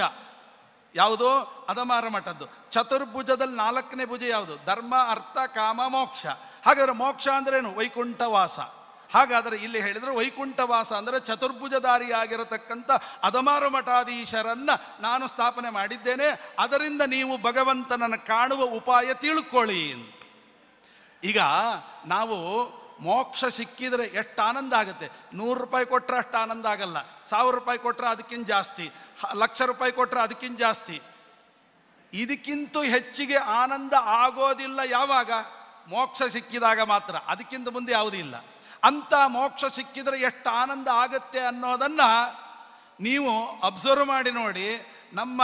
ಯಾವುದೋ ಅದಮಾರ ಮಠದ್ದು ಚತುರ್ಭುಜದಲ್ಲಿ ನಾಲ್ಕನೇ ಭುಜ ಯಾವುದು ಧರ್ಮ ಅರ್ಥ ಕಾಮ ಮೋಕ್ಷ ಹಾಗಾದರೆ ಮೋಕ್ಷ ಅಂದ್ರೇನು ವೈಕುಂಠವಾಸ ಹಾಗಾದರೆ ಇಲ್ಲಿ ಹೇಳಿದರೆ ವೈಕುಂಠವಾಸ ಅಂದರೆ ಚತುರ್ಭುಜಧಾರಿಯಾಗಿರತಕ್ಕಂಥ ಅದಮಾರು ಮಠಾಧೀಶರನ್ನು ನಾನು ಸ್ಥಾಪನೆ ಮಾಡಿದ್ದೇನೆ ಅದರಿಂದ ನೀವು ಭಗವಂತನನ್ನು ಕಾಣುವ ಉಪಾಯ ತಿಳ್ಕೊಳ್ಳಿ ಈಗ ನಾವು ಮೋಕ್ಷ ಸಿಕ್ಕಿದರೆ ಎಷ್ಟು ಆನಂದ ಆಗುತ್ತೆ ನೂರು ರೂಪಾಯಿ ಕೊಟ್ಟರೆ ಅಷ್ಟು ಆನಂದ ಆಗಲ್ಲ ಸಾವಿರ ರೂಪಾಯಿ ಕೊಟ್ಟರೆ ಅದಕ್ಕಿಂತ ಜಾಸ್ತಿ ಲಕ್ಷ ರೂಪಾಯಿ ಕೊಟ್ಟರೆ ಅದಕ್ಕಿಂತ ಜಾಸ್ತಿ ಇದಕ್ಕಿಂತ ಹೆಚ್ಚಿಗೆ ಆನಂದ ಆಗೋದಿಲ್ಲ ಯಾವಾಗ ಮೋಕ್ಷ ಸಿಕ್ಕಿದಾಗ ಮಾತ್ರ ಅದಕ್ಕಿಂತ ಮುಂದೆ ಯಾವುದೂ ಇಲ್ಲ ಅಂಥ ಮೋಕ್ಷ ಸಿಕ್ಕಿದರೆ ಎಷ್ಟು ಆನಂದ ಆಗುತ್ತೆ ಅನ್ನೋದನ್ನು ನೀವು ಅಬ್ಸರ್ವ್ ಮಾಡಿ ನೋಡಿ ನಮ್ಮ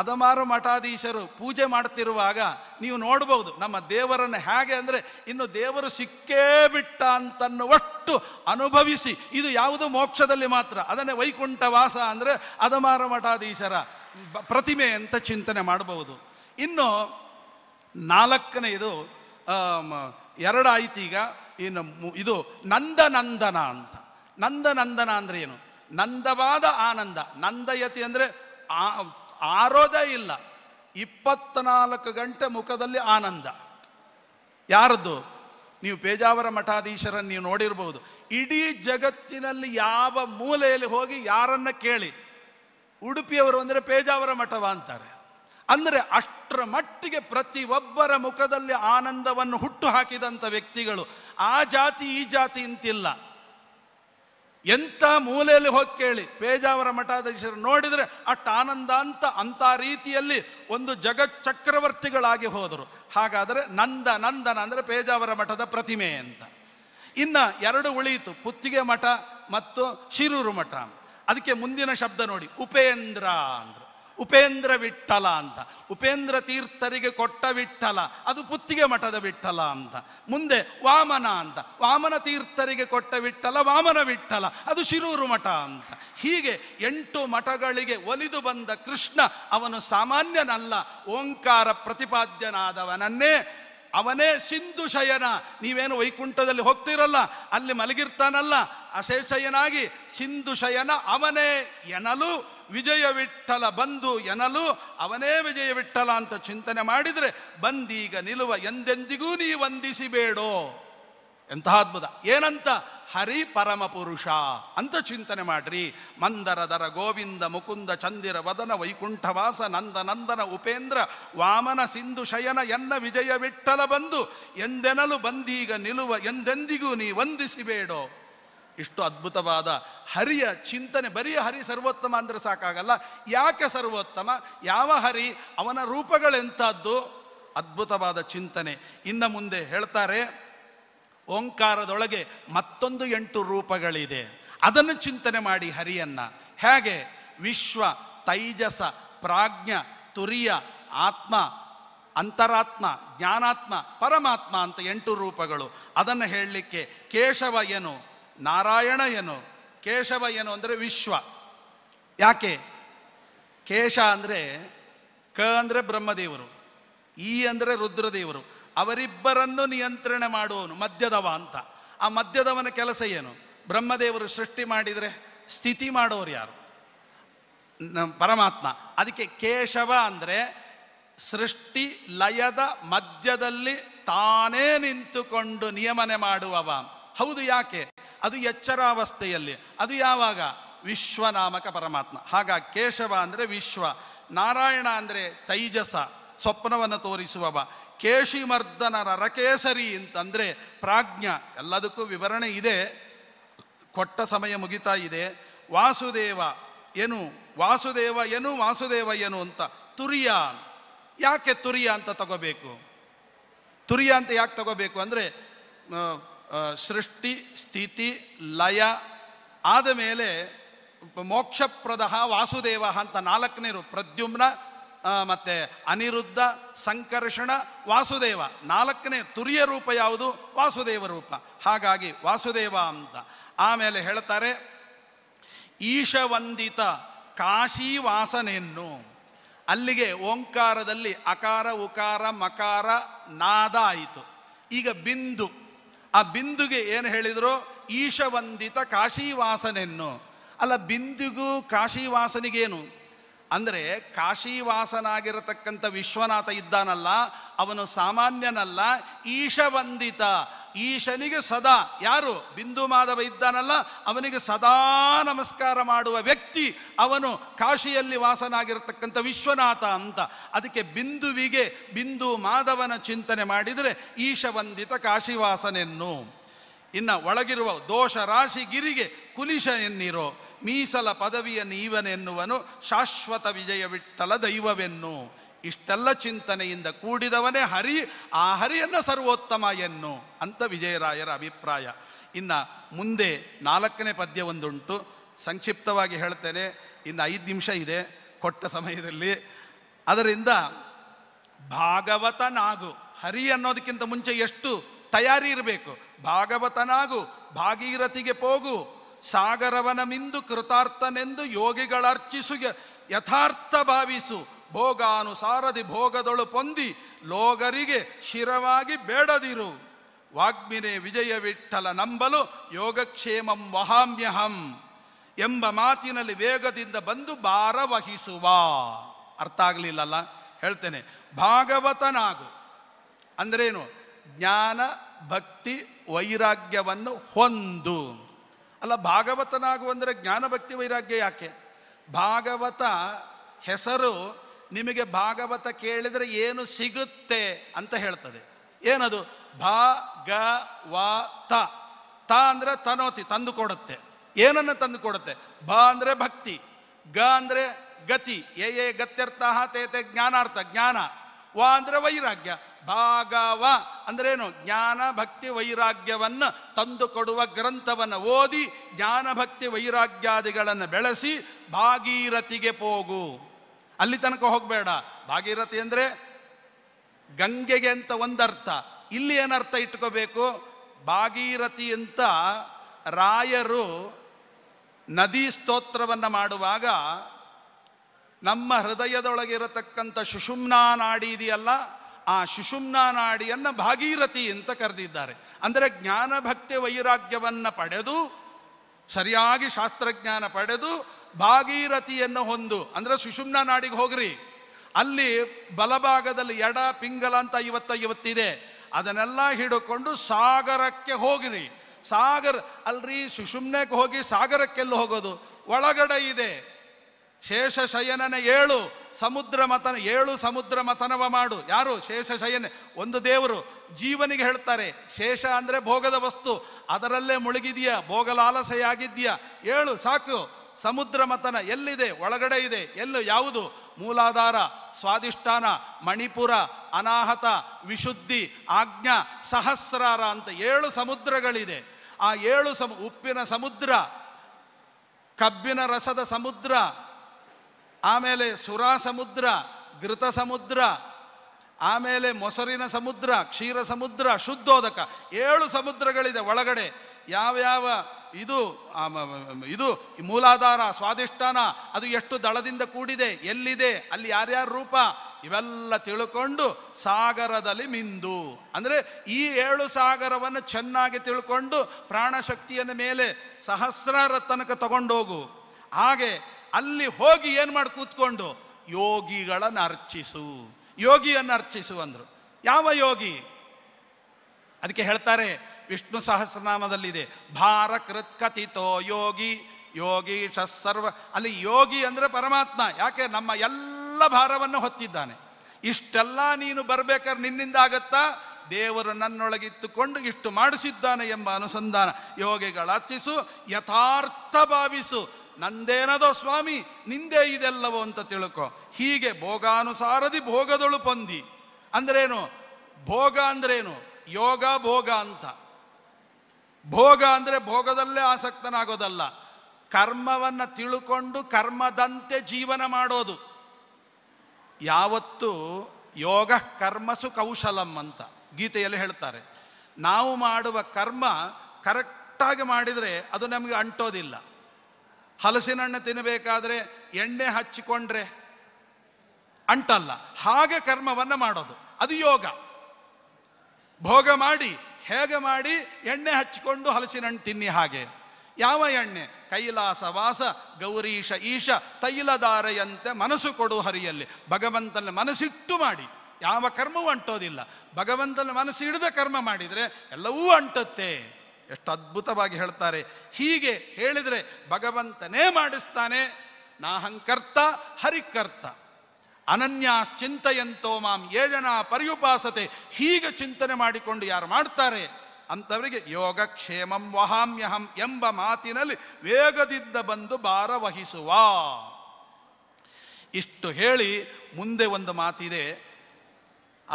ಅದಮಾರು ಮಠಾಧೀಶರು ಪೂಜೆ ಮಾಡ್ತಿರುವಾಗ ನೀವು ನೋಡ್ಬೋದು ನಮ್ಮ ದೇವರನ್ನು ಹೇಗೆ ಅಂದರೆ ಇನ್ನು ದೇವರು ಸಿಕ್ಕೇ ಬಿಟ್ಟ ಅಂತನ್ನುವಷ್ಟು ಅನುಭವಿಸಿ ಇದು ಯಾವುದು ಮೋಕ್ಷದಲ್ಲಿ ಮಾತ್ರ ಅದನ್ನೇ ವೈಕುಂಠ ವಾಸ ಅಂದರೆ ಅದಮಾರು ಮಠಾಧೀಶರ ಪ್ರತಿಮೆ ಅಂತ ಚಿಂತನೆ ಮಾಡಬಹುದು ಇನ್ನು ನಾಲ್ಕನೆಯದು ಎರಡಾಯ್ತು ಈಗ ಏನು ಇದು ನಂದನಂದನ ಅಂತ ನಂದನಂದನ ಅಂದರೆ ಏನು ನಂದವಾದ ಆನಂದ ನಂದಯತಿ ಅಂದರೆ ಆರೋದೇ ಇಲ್ಲ ಇಪ್ಪತ್ನಾಲ್ಕು ಗಂಟೆ ಮುಖದಲ್ಲಿ ಆನಂದ ಯಾರದ್ದು ನೀವು ಪೇಜಾವರ ಮಠಾಧೀಶರನ್ನು ನೀವು ನೋಡಿರ್ಬೋದು ಇಡೀ ಜಗತ್ತಿನಲ್ಲಿ ಯಾವ ಮೂಲೆಯಲ್ಲಿ ಹೋಗಿ ಯಾರನ್ನ ಕೇಳಿ ಉಡುಪಿಯವರು ಅಂದರೆ ಪೇಜಾವರ ಮಠವ ಅಂತಾರೆ ಅಂದರೆ ಅಷ್ಟರ ಮಟ್ಟಿಗೆ ಪ್ರತಿಯೊಬ್ಬರ ಮುಖದಲ್ಲಿ ಆನಂದವನ್ನು ಹುಟ್ಟು ಹಾಕಿದಂಥ ವ್ಯಕ್ತಿಗಳು ಆ ಜಾತಿ ಈ ಜಾತಿ ಅಂತಿಲ್ಲ ಎಂಥ ಮೂಲೆಯಲ್ಲಿ ಹೋಗಿ ಕೇಳಿ ಪೇಜಾವರ ಮಠಾಧೀಶರು ನೋಡಿದರೆ ಅಷ್ಟ ಆನಂದ ಅಂತ ಅಂಥ ರೀತಿಯಲ್ಲಿ ಒಂದು ಜಗತ್ ಚಕ್ರವರ್ತಿಗಳಾಗಿ ಹೋದರು ಹಾಗಾದರೆ ನಂದ ನಂದನ ಅಂದರೆ ಪೇಜಾವರ ಮಠದ ಪ್ರತಿಮೆ ಅಂತ ಇನ್ನು ಎರಡು ಉಳಿಯಿತು ಪುತ್ತಿಗೆ ಮಠ ಮತ್ತು ಶಿರೂರು ಮಠ ಅದಕ್ಕೆ ಮುಂದಿನ ಶಬ್ದ ನೋಡಿ ಉಪೇಂದ್ರ ಅಂದರು ಉಪೇಂದ್ರ ವಿಠಲ ಅಂತ ಉಪೇಂದ್ರ ತೀರ್ಥರಿಗೆ ಕೊಟ್ಟ ವಿಠಲ ಅದು ಪುತ್ತಿಗೆ ಮಠದ ವಿಠಲ ಅಂತ ಮುಂದೆ ವಾಮನ ಅಂತ ವಾಮನ ತೀರ್ಥರಿಗೆ ಕೊಟ್ಟ ವಿಠಲ ವಾಮನ ವಿಠಲ ಅದು ಶಿರೂರು ಮಠ ಅಂತ ಹೀಗೆ ಎಂಟು ಮಠಗಳಿಗೆ ಒಲಿದು ಬಂದ ಕೃಷ್ಣ ಅವನು ಸಾಮಾನ್ಯನಲ್ಲ ಓಂಕಾರ ಪ್ರತಿಪಾದ್ಯನಾದವನನ್ನೇ ಅವನೇ ಸಿಂಧು ಶಯನ ನೀವೇನು ವೈಕುಂಠದಲ್ಲಿ ಹೋಗ್ತಿರಲ್ಲ ಅಲ್ಲಿ ಮಲಗಿರ್ತಾನಲ್ಲ ಅಶೇಷಯನಾಗಿ ಸಿಂಧು ಶಯನ ಅವನೇ ಎನಲು ವಿಜಯವಿಠಲ ಬಂದು ಎನಲು ಅವನೇ ವಿಜಯವಿಠಲ ಅಂತ ಚಿಂತನೆ ಮಾಡಿದರೆ ಬಂದೀಗ ನಿಲುವ ಎಂದೆಂದಿಗೂ ನೀ ವಂದಿಸಿಬೇಡೋ ಎಂತಹ ಅದ್ಭುತ ಏನಂತ ಹರಿ ಪರಮ ಪುರುಷ ಅಂತ ಚಿಂತನೆ ಮಾಡ್ರಿ ಮಂದರದರ ಗೋವಿಂದ ಮುಕುಂದ ಚಂದಿರ ವದನ ವೈಕುಂಠವಾಸ ನಂದ ನಂದನ ಉಪೇಂದ್ರ ವಾಮನ ಸಿಂಧು ಶಯನ ಎನ್ನ ವಿಜಯ ವಿಠಲ ಬಂದು ಎಂದೆನಲು ಬಂದೀಗ ನಿಲುವ ಎಂದೆಂದಿಗೂ ನೀ ವಂದಿಸಿ ಬೇಡೋ ಇಷ್ಟು ಅದ್ಭುತವಾದ ಹರಿಯ ಚಿಂತನೆ ಬರೀ ಹರಿ ಸರ್ವೋತ್ತಮ ಅಂದರೆ ಸಾಕಾಗಲ್ಲ ಯಾಕೆ ಸರ್ವೋತ್ತಮ ಯಾವ ಹರಿ ಅವನ ರೂಪಗಳೆಂಥದ್ದು ಅದ್ಭುತವಾದ ಚಿಂತನೆ ಇನ್ನು ಮುಂದೆ ಹೇಳ್ತಾರೆ ಓಂಕಾರದೊಳಗೆ ಮತ್ತೊಂದು ಎಂಟು ರೂಪಗಳಿದೆ ಅದನ್ನು ಚಿಂತನೆ ಮಾಡಿ ಹರಿಯನ್ನ ಹೇಗೆ ವಿಶ್ವ ತೈಜಸ ಪ್ರಾಜ್ಞ ತುರಿಯ ಆತ್ಮ ಅಂತರಾತ್ಮ ಜ್ಞಾನಾತ್ಮ ಪರಮಾತ್ಮ ಅಂತ ಎಂಟು ರೂಪಗಳು ಅದನ್ನು ಹೇಳಲಿಕ್ಕೆ ಕೇಶವ ಏನು ನಾರಾಯಣ ಏನು ಕೇಶವ ಏನು ಅಂದರೆ ವಿಶ್ವ ಯಾಕೆ ಕೇಶ ಅಂದರೆ ಕ ಅಂದರೆ ಬ್ರಹ್ಮದೇವರು ಈ ಅಂದರೆ ರುದ್ರದೇವರು ಅವರಿಬ್ಬರನ್ನು ನಿಯಂತ್ರಣ ಮಾಡುವನು ಮದ್ಯದವ ಅಂತ ಆ ಮದ್ಯದವನ ಕೆಲಸ ಏನು ಬ್ರಹ್ಮದೇವರು ಸೃಷ್ಟಿ ಮಾಡಿದರೆ ಸ್ಥಿತಿ ಮಾಡೋರು ಯಾರು ಪರಮಾತ್ಮ ಅದಕ್ಕೆ ಕೇಶವ ಅಂದರೆ ಸೃಷ್ಟಿ ಲಯದ ಮಧ್ಯದಲ್ಲಿ ತಾನೇ ನಿಂತುಕೊಂಡು ನಿಯಮನೆ ಮಾಡುವವ ಹೌದು ಯಾಕೆ ಅದು ಎಚ್ಚರಾವಸ್ಥೆಯಲ್ಲಿ ಅದು ಯಾವಾಗ ವಿಶ್ವನಾಮಕ ಪರಮಾತ್ಮ ಹಾಗ ಕೇಶವ ಅಂದರೆ ವಿಶ್ವ ನಾರಾಯಣ ಅಂದರೆ ತೈಜಸ ಸ್ವಪ್ನವನ್ನು ತೋರಿಸುವವ ಕೇಶಿಮರ್ದನ ರಕೇಸರಿ ಅಂತಂದರೆ ಪ್ರಾಜ್ಞ ಎಲ್ಲದಕ್ಕೂ ವಿವರಣೆ ಇದೆ ಕೊಟ್ಟ ಸಮಯ ಮುಗಿತಾ ಇದೆ ವಾಸುದೇವ ಏನು ವಾಸುದೇವ ಏನು ವಾಸುದೇವ ಏನು ಅಂತ ತುರಿಯ ಯಾಕೆ ತುರಿಯ ಅಂತ ತಗೋಬೇಕು ತುರಿಯ ಅಂತ ಯಾಕೆ ತಗೋಬೇಕು ಅಂದರೆ ಸೃಷ್ಟಿ ಸ್ಥಿತಿ ಲಯ ಆದ ಮೇಲೆ ಮೋಕ್ಷಪ್ರದ ವಾಸುದೇವ ಅಂತ ನಾಲ್ಕನೇರು ಪ್ರದ್ಯುಮ್ನ ಮತ್ತು ಅನಿರುದ್ಧ ಸಂಕರ್ಷಣ ವಾಸುದೇವ ನಾಲ್ಕನೇ ತುರಿಯ ರೂಪ ಯಾವುದು ವಾಸುದೇವ ರೂಪ ಹಾಗಾಗಿ ವಾಸುದೇವ ಅಂತ ಆಮೇಲೆ ಹೇಳ್ತಾರೆ ಈಶವಂದಿತ ಕಾಶಿ ವಾಸನೆಯನ್ನು ಅಲ್ಲಿಗೆ ಓಂಕಾರದಲ್ಲಿ ಅಕಾರ ಉಕಾರ ಮಕಾರ ನಾದ ಆಯಿತು ಈಗ ಬಿಂದು ಆ ಬಿಂದುಗೆ ಏನು ಹೇಳಿದರು ಈಶವಂದಿತ ಕಾಶಿ ವಾಸನೆಯನ್ನು ಅಲ್ಲ ಬಿಂದಿಗೂ ಕಾಶಿ ಅಂದರೆ ಕಾಶೀವಾಸನಾಗಿರತಕ್ಕಂಥ ವಿಶ್ವನಾಥ ಇದ್ದಾನಲ್ಲ ಅವನು ಸಾಮಾನ್ಯನಲ್ಲ ಈಶವಂದಿತ ಈಶನಿಗೆ ಸದಾ ಯಾರು ಬಿಂದು ಮಾಧವ ಇದ್ದಾನಲ್ಲ ಅವನಿಗೆ ಸದಾ ನಮಸ್ಕಾರ ಮಾಡುವ ವ್ಯಕ್ತಿ ಅವನು ಕಾಶಿಯಲ್ಲಿ ವಾಸನಾಗಿರತಕ್ಕಂಥ ವಿಶ್ವನಾಥ ಅಂತ ಅದಕ್ಕೆ ಬಿಂದುವಿಗೆ ಬಿಂದು ಮಾಧವನ ಚಿಂತನೆ ಮಾಡಿದರೆ ಈಶವಂದಿತ ಕಾಶಿವಾಸನೆನ್ನು ಇನ್ನು ಒಳಗಿರುವ ದೋಷ ರಾಶಿ ಗಿರಿಗೆ ಕುಲಿಶ ಎನ್ನಿರೋ ಮೀಸಲ ಪದವಿಯ ನೀವನೆನ್ನುವನು ಶಾಶ್ವತ ವಿಜಯ ವಿಠಲ ದೈವವೆನ್ನು ಇಷ್ಟೆಲ್ಲ ಚಿಂತನೆಯಿಂದ ಕೂಡಿದವನೇ ಹರಿ ಆ ಹರಿಯನ್ನು ಸರ್ವೋತ್ತಮ ಎನ್ನು ಅಂತ ವಿಜಯರಾಯರ ಅಭಿಪ್ರಾಯ ಇನ್ನು ಮುಂದೆ ನಾಲ್ಕನೇ ಪದ್ಯ ಒಂದುಂಟು ಸಂಕ್ಷಿಪ್ತವಾಗಿ ಹೇಳ್ತೇನೆ ಇನ್ನು ಐದು ನಿಮಿಷ ಇದೆ ಕೊಟ್ಟ ಸಮಯದಲ್ಲಿ ಅದರಿಂದ ಭಾಗವತನಾಗು ಹರಿ ಅನ್ನೋದಕ್ಕಿಂತ ಮುಂಚೆ ಎಷ್ಟು ತಯಾರಿ ಇರಬೇಕು ಭಾಗವತನಾಗು ಭಾಗೀರಥಿಗೆ ಹೋಗು ಸಾಗರವನ ಮಿಂದು ಕೃತಾರ್ಥನೆಂದು ಯೋಗಿಗಳರ್ಚಿಸು ಯಥಾರ್ಥ ಭಾವಿಸು ಭೋಗಾನುಸಾರದಿ ಭೋಗದೊಳು ಪೊಂದಿ ಲೋಗರಿಗೆ ಶಿರವಾಗಿ ಬೇಡದಿರು ವಾಗ್ಮಿನೇ ವಿಜಯ ವಿಠಲ ನಂಬಲು ಯೋಗಕ್ಷೇಮಂ ವಹಾಮ್ಯಹಂ ಎಂಬ ಮಾತಿನಲ್ಲಿ ವೇಗದಿಂದ ಬಂದು ಭಾರವಹಿಸುವ ಅರ್ಥ ಆಗಲಿಲ್ಲಲ್ಲ ಹೇಳ್ತೇನೆ ಭಾಗವತನಾಗು ಅಂದ್ರೇನು ಜ್ಞಾನ ಭಕ್ತಿ ವೈರಾಗ್ಯವನ್ನು ಹೊಂದು ಅಲ್ಲ ಭಾಗವತನಾಗುವಂದರೆ ಅಂದರೆ ಜ್ಞಾನಭಕ್ತಿ ವೈರಾಗ್ಯ ಯಾಕೆ ಭಾಗವತ ಹೆಸರು ನಿಮಗೆ ಭಾಗವತ ಕೇಳಿದರೆ ಏನು ಸಿಗುತ್ತೆ ಅಂತ ಹೇಳ್ತದೆ ಏನದು ಭಾ ಗ ವ ತ ತ ಅಂದರೆ ತನೋತಿ ತಂದು ಕೊಡುತ್ತೆ ಏನನ್ನು ತಂದು ಕೊಡುತ್ತೆ ಭ ಅಂದರೆ ಭಕ್ತಿ ಗ ಅಂದರೆ ಗತಿ ಎ ಏ ಗತ್ಯರ್ಥ ತೇ ತೇ ಜ್ಞಾನಾರ್ಥ ಜ್ಞಾನ ವ ಅಂದರೆ ವೈರಾಗ್ಯ ಭಾಗವ ಅಂದ್ರೇನು ಜ್ಞಾನ ಭಕ್ತಿ ವೈರಾಗ್ಯವನ್ನು ತಂದುಕೊಡುವ ಗ್ರಂಥವನ್ನು ಓದಿ ಜ್ಞಾನ ಭಕ್ತಿ ವೈರಾಗ್ಯಾದಿಗಳನ್ನು ಬೆಳೆಸಿ ಭಾಗೀರಥಿಗೆ ಹೋಗು ಅಲ್ಲಿ ತನಕ ಹೋಗಬೇಡ ಭಾಗೀರಥಿ ಅಂದರೆ ಗಂಗೆಗೆ ಅಂತ ಒಂದರ್ಥ ಇಲ್ಲಿ ಏನರ್ಥ ಇಟ್ಕೋಬೇಕು ಭಾಗೀರಥಿ ಅಂತ ರಾಯರು ನದಿ ಸ್ತೋತ್ರವನ್ನು ಮಾಡುವಾಗ ನಮ್ಮ ಹೃದಯದೊಳಗಿರತಕ್ಕಂಥ ಸುಷುಮ್ನಾ ನಾಡಿ ಇದೆಯಲ್ಲ ಆ ಶುಶುಮ್ನ ನಾಡಿಯನ್ನು ಭಾಗೀರಥಿ ಅಂತ ಕರೆದಿದ್ದಾರೆ ಅಂದರೆ ಭಕ್ತಿ ವೈರಾಗ್ಯವನ್ನು ಪಡೆದು ಸರಿಯಾಗಿ ಶಾಸ್ತ್ರಜ್ಞಾನ ಪಡೆದು ಭಾಗೀರಥಿಯನ್ನು ಹೊಂದು ಅಂದರೆ ಸುಷುಮ್ನ ನಾಡಿಗೆ ಹೋಗ್ರಿ ಅಲ್ಲಿ ಬಲಭಾಗದಲ್ಲಿ ಎಡ ಪಿಂಗಲ ಅಂತ ಇವತ್ತ ಇವತ್ತಿದೆ ಅದನ್ನೆಲ್ಲ ಹಿಡ್ಕೊಂಡು ಸಾಗರಕ್ಕೆ ಹೋಗಿರಿ ಸಾಗರ ಅಲ್ರಿ ಸುಷುಮ್ನೆಗೆ ಹೋಗಿ ಸಾಗರಕ್ಕೆಲ್ಲೂ ಹೋಗೋದು ಒಳಗಡೆ ಇದೆ ಶೇಷ ಶಯನನ ಏಳು ಸಮುದ್ರ ಮತನ ಏಳು ಸಮುದ್ರ ಮತನವ ಮಾಡು ಯಾರು ಶೇಷ ಶಯನೆ ಒಂದು ದೇವರು ಜೀವನಿಗೆ ಹೇಳ್ತಾರೆ ಶೇಷ ಅಂದರೆ ಭೋಗದ ವಸ್ತು ಅದರಲ್ಲೇ ಮುಳುಗಿದೆಯಾ ಭೋಗಲಾಲಸೆಯಾಗಿದೆಯಾ ಏಳು ಸಾಕು ಸಮುದ್ರ ಮತನ ಎಲ್ಲಿದೆ ಒಳಗಡೆ ಇದೆ ಎಲ್ಲು ಯಾವುದು ಮೂಲಾಧಾರ ಸ್ವಾದಿಷ್ಠಾನ ಮಣಿಪುರ ಅನಾಹತ ವಿಶುದ್ಧಿ ಆಜ್ಞಾ ಸಹಸ್ರಾರ ಅಂತ ಏಳು ಸಮುದ್ರಗಳಿದೆ ಆ ಏಳು ಸಮ ಉಪ್ಪಿನ ಸಮುದ್ರ ಕಬ್ಬಿನ ರಸದ ಸಮುದ್ರ ಆಮೇಲೆ ಸುರಾ ಸಮುದ್ರ ಘೃತ ಸಮುದ್ರ ಆಮೇಲೆ ಮೊಸರಿನ ಸಮುದ್ರ ಕ್ಷೀರ ಸಮುದ್ರ ಶುದ್ಧೋದಕ ಏಳು ಸಮುದ್ರಗಳಿದೆ ಒಳಗಡೆ ಯಾವ್ಯಾವ ಇದು ಇದು ಮೂಲಾಧಾರ ಸ್ವಾದಿಷ್ಠಾನ ಅದು ಎಷ್ಟು ದಳದಿಂದ ಕೂಡಿದೆ ಎಲ್ಲಿದೆ ಅಲ್ಲಿ ಯಾರ್ಯಾರ ರೂಪ ಇವೆಲ್ಲ ತಿಳ್ಕೊಂಡು ಸಾಗರದಲ್ಲಿ ಮಿಂದು ಅಂದರೆ ಈ ಏಳು ಸಾಗರವನ್ನು ಚೆನ್ನಾಗಿ ತಿಳ್ಕೊಂಡು ಪ್ರಾಣಶಕ್ತಿಯನ್ನು ಮೇಲೆ ಸಹಸ್ರಾರ ತನಕ ತಗೊಂಡೋಗು ಹಾಗೆ ಅಲ್ಲಿ ಹೋಗಿ ಏನು ಮಾಡಿ ಕೂತ್ಕೊಂಡು ಯೋಗಿಗಳನ್ನು ಅರ್ಚಿಸು ಯೋಗಿಯನ್ನು ಅರ್ಚಿಸು ಅಂದರು ಯಾವ ಯೋಗಿ ಅದಕ್ಕೆ ಹೇಳ್ತಾರೆ ವಿಷ್ಣು ಸಹಸ್ರನಾಮದಲ್ಲಿದೆ ಭಾರಕೃತ್ ಕಥಿತೋ ಯೋಗಿ ಯೋಗೀಶ ಸರ್ವ ಅಲ್ಲಿ ಯೋಗಿ ಅಂದರೆ ಪರಮಾತ್ಮ ಯಾಕೆ ನಮ್ಮ ಎಲ್ಲ ಭಾರವನ್ನು ಹೊತ್ತಿದ್ದಾನೆ ಇಷ್ಟೆಲ್ಲ ನೀನು ಬರಬೇಕಾದ್ರೆ ನಿನ್ನಿಂದ ಆಗುತ್ತಾ ದೇವರು ನನ್ನೊಳಗಿತ್ತುಕೊಂಡು ಇಷ್ಟು ಮಾಡಿಸಿದ್ದಾನೆ ಎಂಬ ಅನುಸಂಧಾನ ಯೋಗಿಗಳ ಅರ್ಚಿಸು ಯಥಾರ್ಥ ಭಾವಿಸು ನಂದೇನದೋ ಸ್ವಾಮಿ ನಿಂದೇ ಇದೆಲ್ಲವೋ ಅಂತ ತಿಳ್ಕೊ ಹೀಗೆ ಭೋಗಾನುಸಾರದಿ ಭೋಗದೊಳು ಪಂದಿ ಅಂದ್ರೇನು ಭೋಗ ಅಂದ್ರೇನು ಯೋಗ ಭೋಗ ಅಂತ ಭೋಗ ಅಂದರೆ ಭೋಗದಲ್ಲೇ ಆಸಕ್ತನಾಗೋದಲ್ಲ ಕರ್ಮವನ್ನು ತಿಳುಕೊಂಡು ಕರ್ಮದಂತೆ ಜೀವನ ಮಾಡೋದು ಯಾವತ್ತು ಯೋಗ ಕರ್ಮಸು ಕೌಶಲಂ ಅಂತ ಗೀತೆಯಲ್ಲಿ ಹೇಳ್ತಾರೆ ನಾವು ಮಾಡುವ ಕರ್ಮ ಕರೆಕ್ಟಾಗಿ ಮಾಡಿದರೆ ಅದು ನಮಗೆ ಅಂಟೋದಿಲ್ಲ ಹಲಸಿನ ತಿನ್ನಬೇಕಾದ್ರೆ ಎಣ್ಣೆ ಹಚ್ಚಿಕೊಂಡ್ರೆ ಅಂಟಲ್ಲ ಹಾಗೆ ಕರ್ಮವನ್ನು ಮಾಡೋದು ಅದು ಯೋಗ ಭೋಗ ಮಾಡಿ ಹೇಗೆ ಮಾಡಿ ಎಣ್ಣೆ ಹಚ್ಚಿಕೊಂಡು ಹಲಸಿನಣ್ಣು ತಿನ್ನಿ ಹಾಗೆ ಯಾವ ಎಣ್ಣೆ ಕೈಲಾಸ ವಾಸ ಗೌರೀಶ ಈಶ ತೈಲಧಾರೆಯಂತೆ ಮನಸ್ಸು ಕೊಡು ಹರಿಯಲ್ಲಿ ಭಗವಂತನ ಮನಸ್ಸಿಟ್ಟು ಮಾಡಿ ಯಾವ ಕರ್ಮವೂ ಅಂಟೋದಿಲ್ಲ ಭಗವಂತನ ಮನಸ್ಸು ಕರ್ಮ ಮಾಡಿದರೆ ಎಲ್ಲವೂ ಅಂಟುತ್ತೆ ಎಷ್ಟು ಅದ್ಭುತವಾಗಿ ಹೇಳ್ತಾರೆ ಹೀಗೆ ಹೇಳಿದರೆ ಭಗವಂತನೇ ಮಾಡಿಸ್ತಾನೆ ನಾಹಂಕರ್ತ ಹರಿಕರ್ತ ಅನನ್ಯಾಶ್ಚಿಂತೆಯಂತೋ ಚಿಂತಯಂತೋ ಮಾಂ ಏಜನ ಪರ್ಯುಪಾಸತೆ ಹೀಗೆ ಚಿಂತನೆ ಮಾಡಿಕೊಂಡು ಯಾರು ಮಾಡ್ತಾರೆ ಅಂಥವರಿಗೆ ಯೋಗಕ್ಷೇಮಂ ವಹಾಮ್ಯಹಂ ಎಂಬ ಮಾತಿನಲ್ಲಿ ವೇಗದಿಂದ ಬಂದು ಭಾರವಹಿಸುವ ಇಷ್ಟು ಹೇಳಿ ಮುಂದೆ ಒಂದು ಮಾತಿದೆ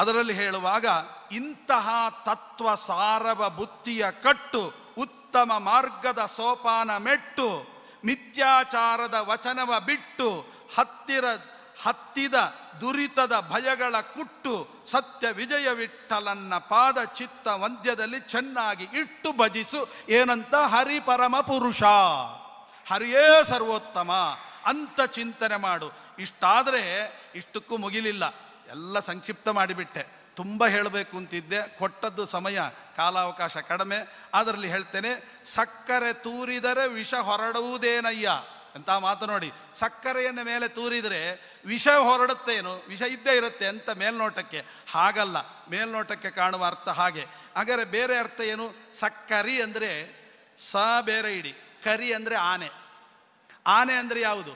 ಅದರಲ್ಲಿ ಹೇಳುವಾಗ ಇಂತಹ ತತ್ವ ಸಾರವ ಬುತ್ತಿಯ ಕಟ್ಟು ಉತ್ತಮ ಮಾರ್ಗದ ಸೋಪಾನ ಮೆಟ್ಟು ಮಿಥ್ಯಾಚಾರದ ವಚನವ ಬಿಟ್ಟು ಹತ್ತಿರ ಹತ್ತಿದ ದುರಿತದ ಭಯಗಳ ಕುಟ್ಟು ಸತ್ಯ ವಿಜಯ ಪಾದ ಚಿತ್ತ ವಂದ್ಯದಲ್ಲಿ ಚೆನ್ನಾಗಿ ಇಟ್ಟು ಭಜಿಸು ಏನಂತ ಹರಿ ಪರಮ ಪುರುಷ ಹರಿಯೇ ಸರ್ವೋತ್ತಮ ಅಂತ ಚಿಂತನೆ ಮಾಡು ಇಷ್ಟಾದರೆ ಇಷ್ಟಕ್ಕೂ ಮುಗಿಲಿಲ್ಲ ಎಲ್ಲ ಸಂಕ್ಷಿಪ್ತ ಮಾಡಿಬಿಟ್ಟೆ ತುಂಬ ಹೇಳಬೇಕು ಅಂತಿದ್ದೆ ಕೊಟ್ಟದ್ದು ಸಮಯ ಕಾಲಾವಕಾಶ ಕಡಿಮೆ ಅದರಲ್ಲಿ ಹೇಳ್ತೇನೆ ಸಕ್ಕರೆ ತೂರಿದರೆ ವಿಷ ಹೊರಡುವುದೇನಯ್ಯ ಅಂತ ಮಾತು ನೋಡಿ ಸಕ್ಕರೆಯನ್ನು ಮೇಲೆ ತೂರಿದರೆ ವಿಷ ಹೊರಡುತ್ತೇನು ವಿಷ ಇದ್ದೇ ಇರುತ್ತೆ ಅಂತ ಮೇಲ್ನೋಟಕ್ಕೆ ಹಾಗಲ್ಲ ಮೇಲ್ನೋಟಕ್ಕೆ ಕಾಣುವ ಅರ್ಥ ಹಾಗೆ ಹಾಗಾದರೆ ಬೇರೆ ಅರ್ಥ ಏನು ಸಕ್ಕರಿ ಅಂದರೆ ಸ ಬೇರೆ ಇಡಿ ಕರಿ ಅಂದರೆ ಆನೆ ಆನೆ ಅಂದರೆ ಯಾವುದು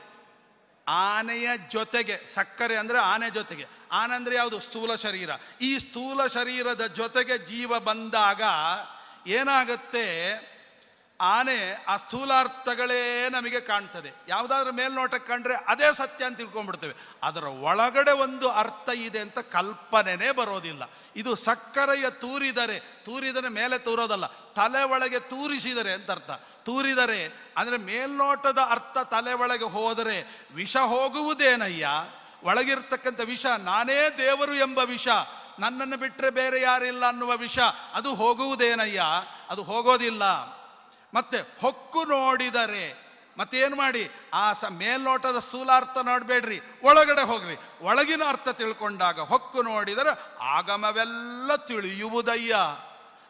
ಆನೆಯ ಜೊತೆಗೆ ಸಕ್ಕರೆ ಅಂದರೆ ಆನೆ ಜೊತೆಗೆ ಆನಂದ್ರೆ ಯಾವುದು ಸ್ಥೂಲ ಶರೀರ ಈ ಸ್ಥೂಲ ಶರೀರದ ಜೊತೆಗೆ ಜೀವ ಬಂದಾಗ ಏನಾಗುತ್ತೆ ಆನೆ ಆ ಸ್ಥೂಲಾರ್ಥಗಳೇ ನಮಗೆ ಕಾಣ್ತದೆ ಯಾವುದಾದ್ರೂ ಮೇಲ್ನೋಟಕ್ಕೆ ಕಂಡ್ರೆ ಅದೇ ಸತ್ಯ ಅಂತ ತಿಳ್ಕೊಂಡ್ಬಿಡ್ತೇವೆ ಅದರ ಒಳಗಡೆ ಒಂದು ಅರ್ಥ ಇದೆ ಅಂತ ಕಲ್ಪನೆನೇ ಬರೋದಿಲ್ಲ ಇದು ಸಕ್ಕರೆಯ ತೂರಿದರೆ ತೂರಿದರೆ ಮೇಲೆ ತೂರೋದಲ್ಲ ತಲೆ ಒಳಗೆ ತೂರಿಸಿದರೆ ಅಂತ ಅರ್ಥ ತೂರಿದರೆ ಅಂದರೆ ಮೇಲ್ನೋಟದ ಅರ್ಥ ತಲೆ ಒಳಗೆ ಹೋದರೆ ವಿಷ ಹೋಗುವುದೇನಯ್ಯ ಒಳಗಿರ್ತಕ್ಕಂಥ ವಿಷ ನಾನೇ ದೇವರು ಎಂಬ ವಿಷ ನನ್ನನ್ನು ಬಿಟ್ಟರೆ ಬೇರೆ ಯಾರಿಲ್ಲ ಅನ್ನುವ ವಿಷ ಅದು ಹೋಗುವುದೇನಯ್ಯ ಅದು ಹೋಗೋದಿಲ್ಲ ಮತ್ತೆ ಹೊಕ್ಕು ನೋಡಿದರೆ ಮತ್ತೇನು ಮಾಡಿ ಆ ಸ ಮೇಲ್ನೋಟದ ಸ್ಥೂಲಾರ್ಥ ನೋಡಬೇಡ್ರಿ ಒಳಗಡೆ ಹೋಗ್ರಿ ಒಳಗಿನ ಅರ್ಥ ತಿಳ್ಕೊಂಡಾಗ ಹೊಕ್ಕು ನೋಡಿದರೆ ಆಗಮವೆಲ್ಲ ತಿಳಿಯುವುದಯ್ಯ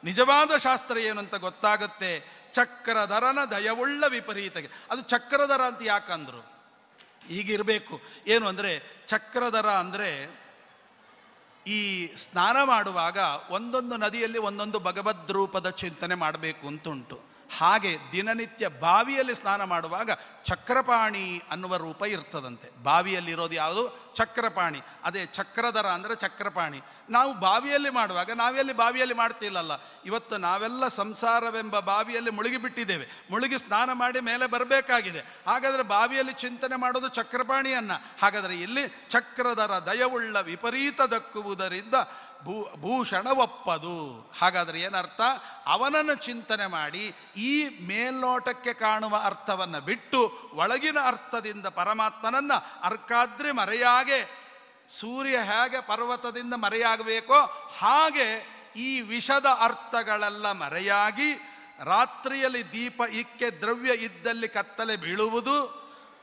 ನಿಜವಾದ ಶಾಸ್ತ್ರ ಏನು ಅಂತ ಗೊತ್ತಾಗುತ್ತೆ ಚಕ್ರಧರನ ದಯವುಳ್ಳ ವಿಪರೀತಗೆ ಅದು ಚಕ್ರಧರ ಅಂತ ಯಾಕಂದ್ರು ಈಗಿರಬೇಕು ಏನು ಅಂದರೆ ಚಕ್ರದರ ಅಂದರೆ ಈ ಸ್ನಾನ ಮಾಡುವಾಗ ಒಂದೊಂದು ನದಿಯಲ್ಲಿ ಒಂದೊಂದು ಭಗವದ್ ರೂಪದ ಚಿಂತನೆ ಮಾಡಬೇಕು ಉಂಟು ಹಾಗೆ ದಿನನಿತ್ಯ ಬಾವಿಯಲ್ಲಿ ಸ್ನಾನ ಮಾಡುವಾಗ ಚಕ್ರಪಾಣಿ ಅನ್ನುವ ರೂಪ ಇರ್ತದಂತೆ ಬಾವಿಯಲ್ಲಿರೋದು ಯಾವುದು ಚಕ್ರಪಾಣಿ ಅದೇ ಚಕ್ರದರ ಅಂದರೆ ಚಕ್ರಪಾಣಿ ನಾವು ಬಾವಿಯಲ್ಲಿ ಮಾಡುವಾಗ ನಾವೆಲ್ಲಿ ಬಾವಿಯಲ್ಲಿ ಮಾಡ್ತಿಲ್ಲಲ್ಲ ಇವತ್ತು ನಾವೆಲ್ಲ ಸಂಸಾರವೆಂಬ ಬಾವಿಯಲ್ಲಿ ಮುಳುಗಿಬಿಟ್ಟಿದ್ದೇವೆ ಮುಳುಗಿ ಸ್ನಾನ ಮಾಡಿ ಮೇಲೆ ಬರಬೇಕಾಗಿದೆ ಹಾಗಾದರೆ ಬಾವಿಯಲ್ಲಿ ಚಿಂತನೆ ಮಾಡೋದು ಚಕ್ರಪಾಣಿಯನ್ನು ಹಾಗಾದರೆ ಇಲ್ಲಿ ಚಕ್ರದರ ದಯವುಳ್ಳ ವಿಪರೀತ ದಕ್ಕುವುದರಿಂದ ಭೂ ಭೂಷಣ ಒಪ್ಪದು ಹಾಗಾದರೆ ಏನರ್ಥ ಅವನನ್ನು ಚಿಂತನೆ ಮಾಡಿ ಈ ಮೇಲ್ನೋಟಕ್ಕೆ ಕಾಣುವ ಅರ್ಥವನ್ನು ಬಿಟ್ಟು ಒಳಗಿನ ಅರ್ಥದಿಂದ ಪರಮಾತ್ಮನನ್ನು ಅರ್ಕಾದ್ರಿ ಮರೆಯಾಗೆ ಸೂರ್ಯ ಹೇಗೆ ಪರ್ವತದಿಂದ ಮರೆಯಾಗಬೇಕೋ ಹಾಗೆ ಈ ವಿಷದ ಅರ್ಥಗಳೆಲ್ಲ ಮರೆಯಾಗಿ ರಾತ್ರಿಯಲ್ಲಿ ದೀಪ ಇಕ್ಕೆ ದ್ರವ್ಯ ಇದ್ದಲ್ಲಿ ಕತ್ತಲೆ ಬೀಳುವುದು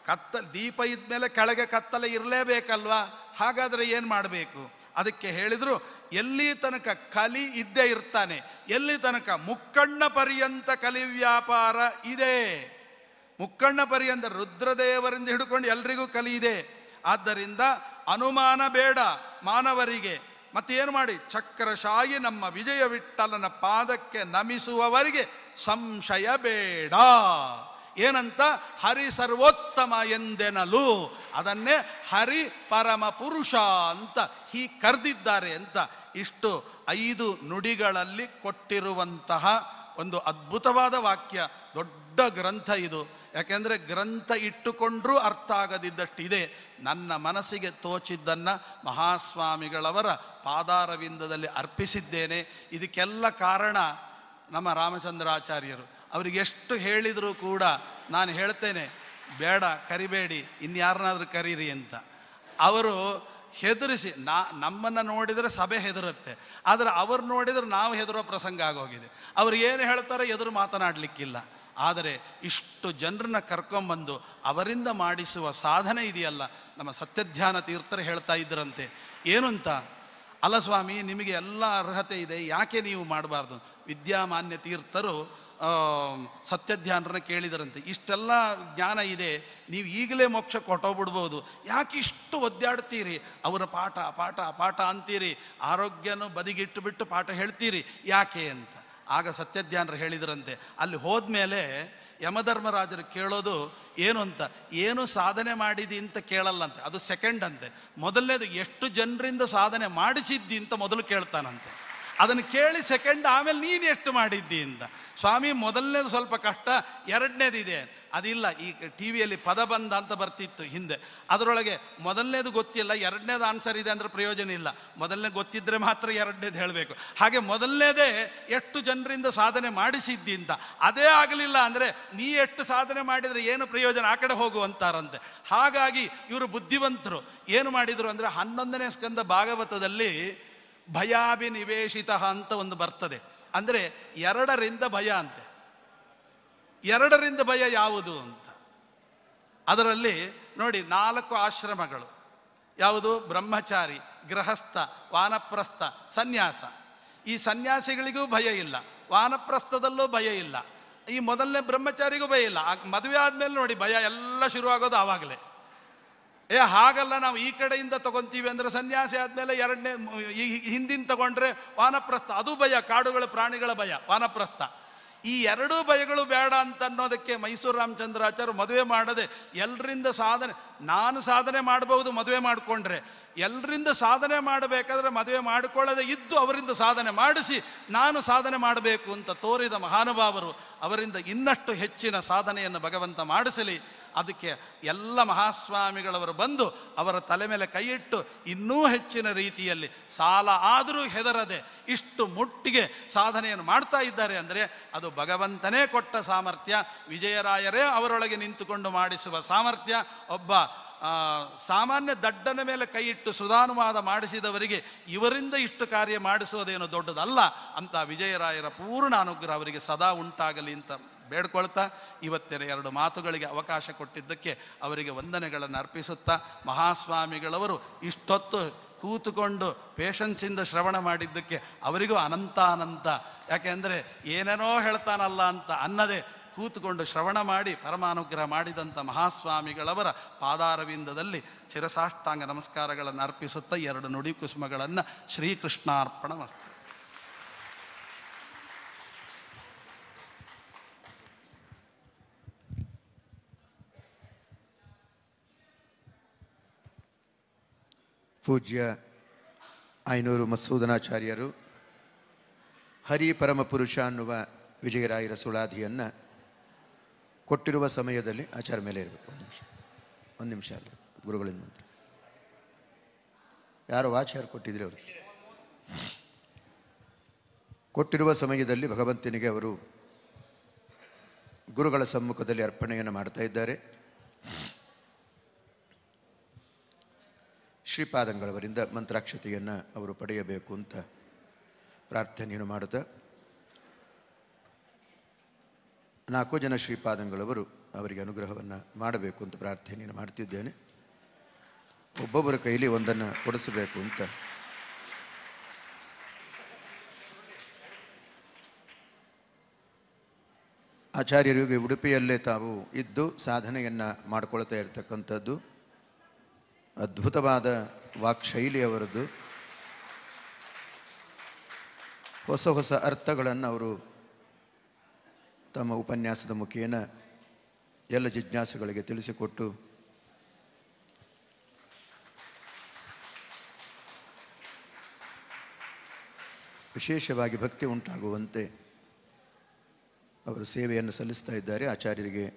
ಕತ್ತ ದೀಪ ಮೇಲೆ ಕೆಳಗೆ ಕತ್ತಲೆ ಇರಲೇಬೇಕಲ್ವಾ ಹಾಗಾದರೆ ಏನು ಮಾಡಬೇಕು ಅದಕ್ಕೆ ಹೇಳಿದರು ಎಲ್ಲಿ ತನಕ ಕಲಿ ಇದ್ದೇ ಇರ್ತಾನೆ ಎಲ್ಲಿ ತನಕ ಮುಕ್ಕಣ್ಣ ಪರ್ಯಂತ ಕಲಿ ವ್ಯಾಪಾರ ಇದೆ ಮುಕ್ಕಣ್ಣ ಪರ್ಯಂತ ರುದ್ರದೇವರಿಂದ ಹಿಡ್ಕೊಂಡು ಎಲ್ರಿಗೂ ಕಲಿ ಇದೆ ಆದ್ದರಿಂದ ಅನುಮಾನ ಬೇಡ ಮಾನವರಿಗೆ ಮತ್ತೇನು ಮಾಡಿ ಚಕ್ರಶಾಯಿ ನಮ್ಮ ವಿಜಯ ವಿಠಲನ ಪಾದಕ್ಕೆ ನಮಿಸುವವರಿಗೆ ಸಂಶಯ ಬೇಡ ಏನಂತ ಹರಿ ಸರ್ವೋತ್ತಮ ಎಂದೆನಲು ಅದನ್ನೇ ಹರಿ ಪರಮ ಪುರುಷ ಅಂತ ಹೀ ಕರೆದಿದ್ದಾರೆ ಅಂತ ಇಷ್ಟು ಐದು ನುಡಿಗಳಲ್ಲಿ ಕೊಟ್ಟಿರುವಂತಹ ಒಂದು ಅದ್ಭುತವಾದ ವಾಕ್ಯ ದೊಡ್ಡ ಗ್ರಂಥ ಇದು ಯಾಕೆಂದರೆ ಗ್ರಂಥ ಇಟ್ಟುಕೊಂಡ್ರೂ ಅರ್ಥ ಆಗದಿದ್ದಷ್ಟಿದೆ ನನ್ನ ಮನಸ್ಸಿಗೆ ತೋಚಿದ್ದನ್ನು ಮಹಾಸ್ವಾಮಿಗಳವರ ಪಾದಾರವಿಂದದಲ್ಲಿ ಅರ್ಪಿಸಿದ್ದೇನೆ ಇದಕ್ಕೆಲ್ಲ ಕಾರಣ ನಮ್ಮ ರಾಮಚಂದ್ರಾಚಾರ್ಯರು ಅವರಿಗೆಷ್ಟು ಎಷ್ಟು ಹೇಳಿದರೂ ಕೂಡ ನಾನು ಹೇಳ್ತೇನೆ ಬೇಡ ಕರಿಬೇಡಿ ಇನ್ಯಾರನ್ನಾದರೂ ಕರೀರಿ ಅಂತ ಅವರು ಹೆದರಿಸಿ ನಾ ನಮ್ಮನ್ನು ನೋಡಿದರೆ ಸಭೆ ಹೆದರುತ್ತೆ ಆದರೆ ಅವ್ರು ನೋಡಿದರೆ ನಾವು ಹೆದರೋ ಪ್ರಸಂಗ ಆಗೋಗಿದೆ ಅವ್ರು ಏನು ಹೇಳ್ತಾರೆ ಎದುರು ಮಾತನಾಡಲಿಕ್ಕಿಲ್ಲ ಆದರೆ ಇಷ್ಟು ಜನರನ್ನ ಕರ್ಕೊಂಬಂದು ಅವರಿಂದ ಮಾಡಿಸುವ ಸಾಧನೆ ಇದೆಯಲ್ಲ ನಮ್ಮ ಸತ್ಯಧ್ಯಾನ ತೀರ್ಥರು ಹೇಳ್ತಾ ಇದ್ದರಂತೆ ಏನು ಅಂತ ಅಲ್ಲ ಸ್ವಾಮಿ ನಿಮಗೆ ಎಲ್ಲ ಅರ್ಹತೆ ಇದೆ ಯಾಕೆ ನೀವು ಮಾಡಬಾರ್ದು ವಿದ್ಯಾಮಾನ್ಯ ತೀರ್ಥರು ಸತ್ಯಧ್ಯಾನರನ್ನ ಕೇಳಿದರಂತೆ ಇಷ್ಟೆಲ್ಲ ಜ್ಞಾನ ಇದೆ ನೀವು ಈಗಲೇ ಮೋಕ್ಷ ಕೊಟ್ಟೋಗ್ಬಿಡ್ಬೋದು ಯಾಕೆ ಇಷ್ಟು ಒದ್ದಾಡ್ತೀರಿ ಅವರ ಪಾಠ ಪಾಠ ಪಾಠ ಅಂತೀರಿ ಆರೋಗ್ಯನೂ ಬದಿಗಿಟ್ಟು ಬಿಟ್ಟು ಪಾಠ ಹೇಳ್ತೀರಿ ಯಾಕೆ ಅಂತ ಆಗ ಸತ್ಯಧ್ಯಾನರು ಹೇಳಿದರಂತೆ ಅಲ್ಲಿ ಹೋದ್ಮೇಲೆ ಯಮಧರ್ಮರಾಜರು ಕೇಳೋದು ಏನು ಅಂತ ಏನು ಸಾಧನೆ ಮಾಡಿದಿ ಅಂತ ಕೇಳಲ್ಲಂತೆ ಅದು ಸೆಕೆಂಡ್ ಅಂತೆ ಮೊದಲನೇದು ಎಷ್ಟು ಜನರಿಂದ ಸಾಧನೆ ಮಾಡಿಸಿದ್ದಿ ಅಂತ ಮೊದಲು ಕೇಳ್ತಾನಂತೆ ಅದನ್ನು ಕೇಳಿ ಸೆಕೆಂಡ್ ಆಮೇಲೆ ನೀನು ಎಷ್ಟು ಮಾಡಿದ್ದಿ ಅಂತ ಸ್ವಾಮಿ ಮೊದಲನೇದು ಸ್ವಲ್ಪ ಕಷ್ಟ ಎರಡನೇದಿದೆ ಅದಿಲ್ಲ ಈ ಟಿ ವಿಯಲ್ಲಿ ಬಂದ ಅಂತ ಬರ್ತಿತ್ತು ಹಿಂದೆ ಅದರೊಳಗೆ ಮೊದಲನೇದು ಗೊತ್ತಿಲ್ಲ ಎರಡನೇದು ಆನ್ಸರ್ ಇದೆ ಅಂದರೆ ಪ್ರಯೋಜನ ಇಲ್ಲ ಮೊದಲನೇ ಗೊತ್ತಿದ್ದರೆ ಮಾತ್ರ ಎರಡನೇದು ಹೇಳಬೇಕು ಹಾಗೆ ಮೊದಲನೇದೇ ಎಷ್ಟು ಜನರಿಂದ ಸಾಧನೆ ಮಾಡಿಸಿದ್ದಿ ಅಂತ ಅದೇ ಆಗಲಿಲ್ಲ ಅಂದರೆ ನೀ ಎಷ್ಟು ಸಾಧನೆ ಮಾಡಿದರೆ ಏನು ಪ್ರಯೋಜನ ಆ ಕಡೆ ಹೋಗುವಂತಾರಂತೆ ಹಾಗಾಗಿ ಇವರು ಬುದ್ಧಿವಂತರು ಏನು ಮಾಡಿದರು ಅಂದರೆ ಹನ್ನೊಂದನೇ ಸ್ಕಂದ ಭಾಗವತದಲ್ಲಿ ಭಯಾಭಿನಿವೇಶಿತ ಅಂತ ಒಂದು ಬರ್ತದೆ ಅಂದರೆ ಎರಡರಿಂದ ಭಯ ಅಂತೆ ಎರಡರಿಂದ ಭಯ ಯಾವುದು ಅಂತ ಅದರಲ್ಲಿ ನೋಡಿ ನಾಲ್ಕು ಆಶ್ರಮಗಳು ಯಾವುದು ಬ್ರಹ್ಮಚಾರಿ ಗೃಹಸ್ಥ ವಾನಪ್ರಸ್ಥ ಸನ್ಯಾಸ ಈ ಸನ್ಯಾಸಿಗಳಿಗೂ ಭಯ ಇಲ್ಲ ವಾನಪ್ರಸ್ಥದಲ್ಲೂ ಭಯ ಇಲ್ಲ ಈ ಮೊದಲನೇ ಬ್ರಹ್ಮಚಾರಿಗೂ ಭಯ ಇಲ್ಲ ಮದುವೆ ಆದಮೇಲೆ ನೋಡಿ ಭಯ ಎಲ್ಲ ಶುರುವಾಗೋದು ಆವಾಗಲೇ ಏ ಹಾಗಲ್ಲ ನಾವು ಈ ಕಡೆಯಿಂದ ತಗೊತೀವಿ ಅಂದರೆ ಸನ್ಯಾಸಿ ಆದಮೇಲೆ ಎರಡನೇ ಈ ಹಿಂದಿನ ತಗೊಂಡ್ರೆ ವಾನಪ್ರಸ್ಥ ಅದು ಭಯ ಕಾಡುಗಳ ಪ್ರಾಣಿಗಳ ಭಯ ವಾನಪ್ರಸ್ಥ ಈ ಎರಡೂ ಭಯಗಳು ಬೇಡ ಅಂತ ಅನ್ನೋದಕ್ಕೆ ಮೈಸೂರು ಆಚಾರ್ಯ ಮದುವೆ ಮಾಡದೆ ಎಲ್ಲರಿಂದ ಸಾಧನೆ ನಾನು ಸಾಧನೆ ಮಾಡಬಹುದು ಮದುವೆ ಮಾಡಿಕೊಂಡ್ರೆ ಎಲ್ಲರಿಂದ ಸಾಧನೆ ಮಾಡಬೇಕಾದ್ರೆ ಮದುವೆ ಮಾಡಿಕೊಳ್ಳದೆ ಇದ್ದು ಅವರಿಂದ ಸಾಧನೆ ಮಾಡಿಸಿ ನಾನು ಸಾಧನೆ ಮಾಡಬೇಕು ಅಂತ ತೋರಿದ ಮಹಾನುಭಾವರು ಅವರಿಂದ ಇನ್ನಷ್ಟು ಹೆಚ್ಚಿನ ಸಾಧನೆಯನ್ನು ಭಗವಂತ ಮಾಡಿಸಲಿ ಅದಕ್ಕೆ ಎಲ್ಲ ಮಹಾಸ್ವಾಮಿಗಳವರು ಬಂದು ಅವರ ತಲೆ ಮೇಲೆ ಕೈಯಿಟ್ಟು ಇನ್ನೂ ಹೆಚ್ಚಿನ ರೀತಿಯಲ್ಲಿ ಸಾಲ ಆದರೂ ಹೆದರದೆ ಇಷ್ಟು ಮುಟ್ಟಿಗೆ ಸಾಧನೆಯನ್ನು ಮಾಡ್ತಾ ಇದ್ದಾರೆ ಅಂದರೆ ಅದು ಭಗವಂತನೇ ಕೊಟ್ಟ ಸಾಮರ್ಥ್ಯ ವಿಜಯರಾಯರೇ ಅವರೊಳಗೆ ನಿಂತುಕೊಂಡು ಮಾಡಿಸುವ ಸಾಮರ್ಥ್ಯ ಒಬ್ಬ ಸಾಮಾನ್ಯ ದಡ್ಡನ ಮೇಲೆ ಕೈಯಿಟ್ಟು ಸುಧಾನುವಾದ ಮಾಡಿಸಿದವರಿಗೆ ಇವರಿಂದ ಇಷ್ಟು ಕಾರ್ಯ ಮಾಡಿಸುವುದೇನು ದೊಡ್ಡದಲ್ಲ ಅಂತ ವಿಜಯರಾಯರ ಪೂರ್ಣ ಅನುಗ್ರಹ ಅವರಿಗೆ ಸದಾ ಉಂಟಾಗಲಿ ಅಂತ ಬೇಡ್ಕೊಳ್ತಾ ಇವತ್ತಿನ ಎರಡು ಮಾತುಗಳಿಗೆ ಅವಕಾಶ ಕೊಟ್ಟಿದ್ದಕ್ಕೆ ಅವರಿಗೆ ವಂದನೆಗಳನ್ನು ಅರ್ಪಿಸುತ್ತಾ ಮಹಾಸ್ವಾಮಿಗಳವರು ಇಷ್ಟೊತ್ತು ಕೂತುಕೊಂಡು ಪೇಷನ್ಸಿಂದ ಶ್ರವಣ ಮಾಡಿದ್ದಕ್ಕೆ ಅವರಿಗೂ ಅನಂತ ಅನಂತ ಯಾಕೆಂದರೆ ಏನೇನೋ ಹೇಳ್ತಾನಲ್ಲ ಅಂತ ಅನ್ನದೇ ಕೂತುಕೊಂಡು ಶ್ರವಣ ಮಾಡಿ ಪರಮಾನುಗ್ರಹ ಮಾಡಿದಂಥ ಮಹಾಸ್ವಾಮಿಗಳವರ ಪಾದಾರವಿಂದದಲ್ಲಿ ಶಿರಸಾಷ್ಟಾಂಗ ನಮಸ್ಕಾರಗಳನ್ನು ಅರ್ಪಿಸುತ್ತಾ ಎರಡು ನುಡಿ ಕುಸುಮಗಳನ್ನು ಶ್ರೀಕೃಷ್ಣಾರ್ಪಣ ಮಸ್ತು
ಪೂಜ್ಯ ಐನೂರು ಮಸೂದನಾಚಾರ್ಯರು ಹರಿ ಪರಮ ಪುರುಷ ಅನ್ನುವ ವಿಜಯರಾಯರ ಸುಳಾದಿಯನ್ನು ಕೊಟ್ಟಿರುವ ಸಮಯದಲ್ಲಿ ಆಚಾರ ಮೇಲೆ ಇರಬೇಕು ಒಂದು ನಿಮಿಷ ಒಂದು ನಿಮಿಷ ಅಲ್ಲ ಗುರುಗಳಿಂದ ಮುಂದೆ ಯಾರು ವಾಚ್ ಯಾರು ಅವರು ಕೊಟ್ಟಿರುವ ಸಮಯದಲ್ಲಿ ಭಗವಂತನಿಗೆ ಅವರು ಗುರುಗಳ ಸಮ್ಮುಖದಲ್ಲಿ ಅರ್ಪಣೆಯನ್ನು ಮಾಡ್ತಾ ಇದ್ದಾರೆ ಶ್ರೀಪಾದಂಗಳವರಿಂದ ಮಂತ್ರಾಕ್ಷತೆಯನ್ನು ಅವರು ಪಡೆಯಬೇಕು ಅಂತ ಪ್ರಾರ್ಥನೆಯನ್ನು ಮಾಡುತ್ತಾ ನಾಲ್ಕು ಜನ ಶ್ರೀಪಾದಂಗಳವರು ಅವರಿಗೆ ಅನುಗ್ರಹವನ್ನು ಮಾಡಬೇಕು ಅಂತ ಪ್ರಾರ್ಥನೆಯನ್ನು ಮಾಡ್ತಿದ್ದೇನೆ ಒಬ್ಬೊಬ್ಬರ ಕೈಲಿ ಒಂದನ್ನು ಕೊಡಿಸಬೇಕು ಅಂತ ಆಚಾರ್ಯರಿಗೆ ಉಡುಪಿಯಲ್ಲೇ ತಾವು ಇದ್ದು ಸಾಧನೆಯನ್ನು ಮಾಡಿಕೊಳ್ತಾ ಇರತಕ್ಕಂಥದ್ದು ಅದ್ಭುತವಾದ ವಾಕ್ಶೈಲಿ ಅವರದ್ದು ಹೊಸ ಹೊಸ ಅರ್ಥಗಳನ್ನು ಅವರು ತಮ್ಮ ಉಪನ್ಯಾಸದ ಮುಖೇನ ಎಲ್ಲ ಜಿಜ್ಞಾಸುಗಳಿಗೆ ತಿಳಿಸಿಕೊಟ್ಟು ವಿಶೇಷವಾಗಿ ಭಕ್ತಿ ಉಂಟಾಗುವಂತೆ ಅವರು ಸೇವೆಯನ್ನು ಸಲ್ಲಿಸ್ತಾ ಇದ್ದಾರೆ ಆಚಾರ್ಯರಿಗೆ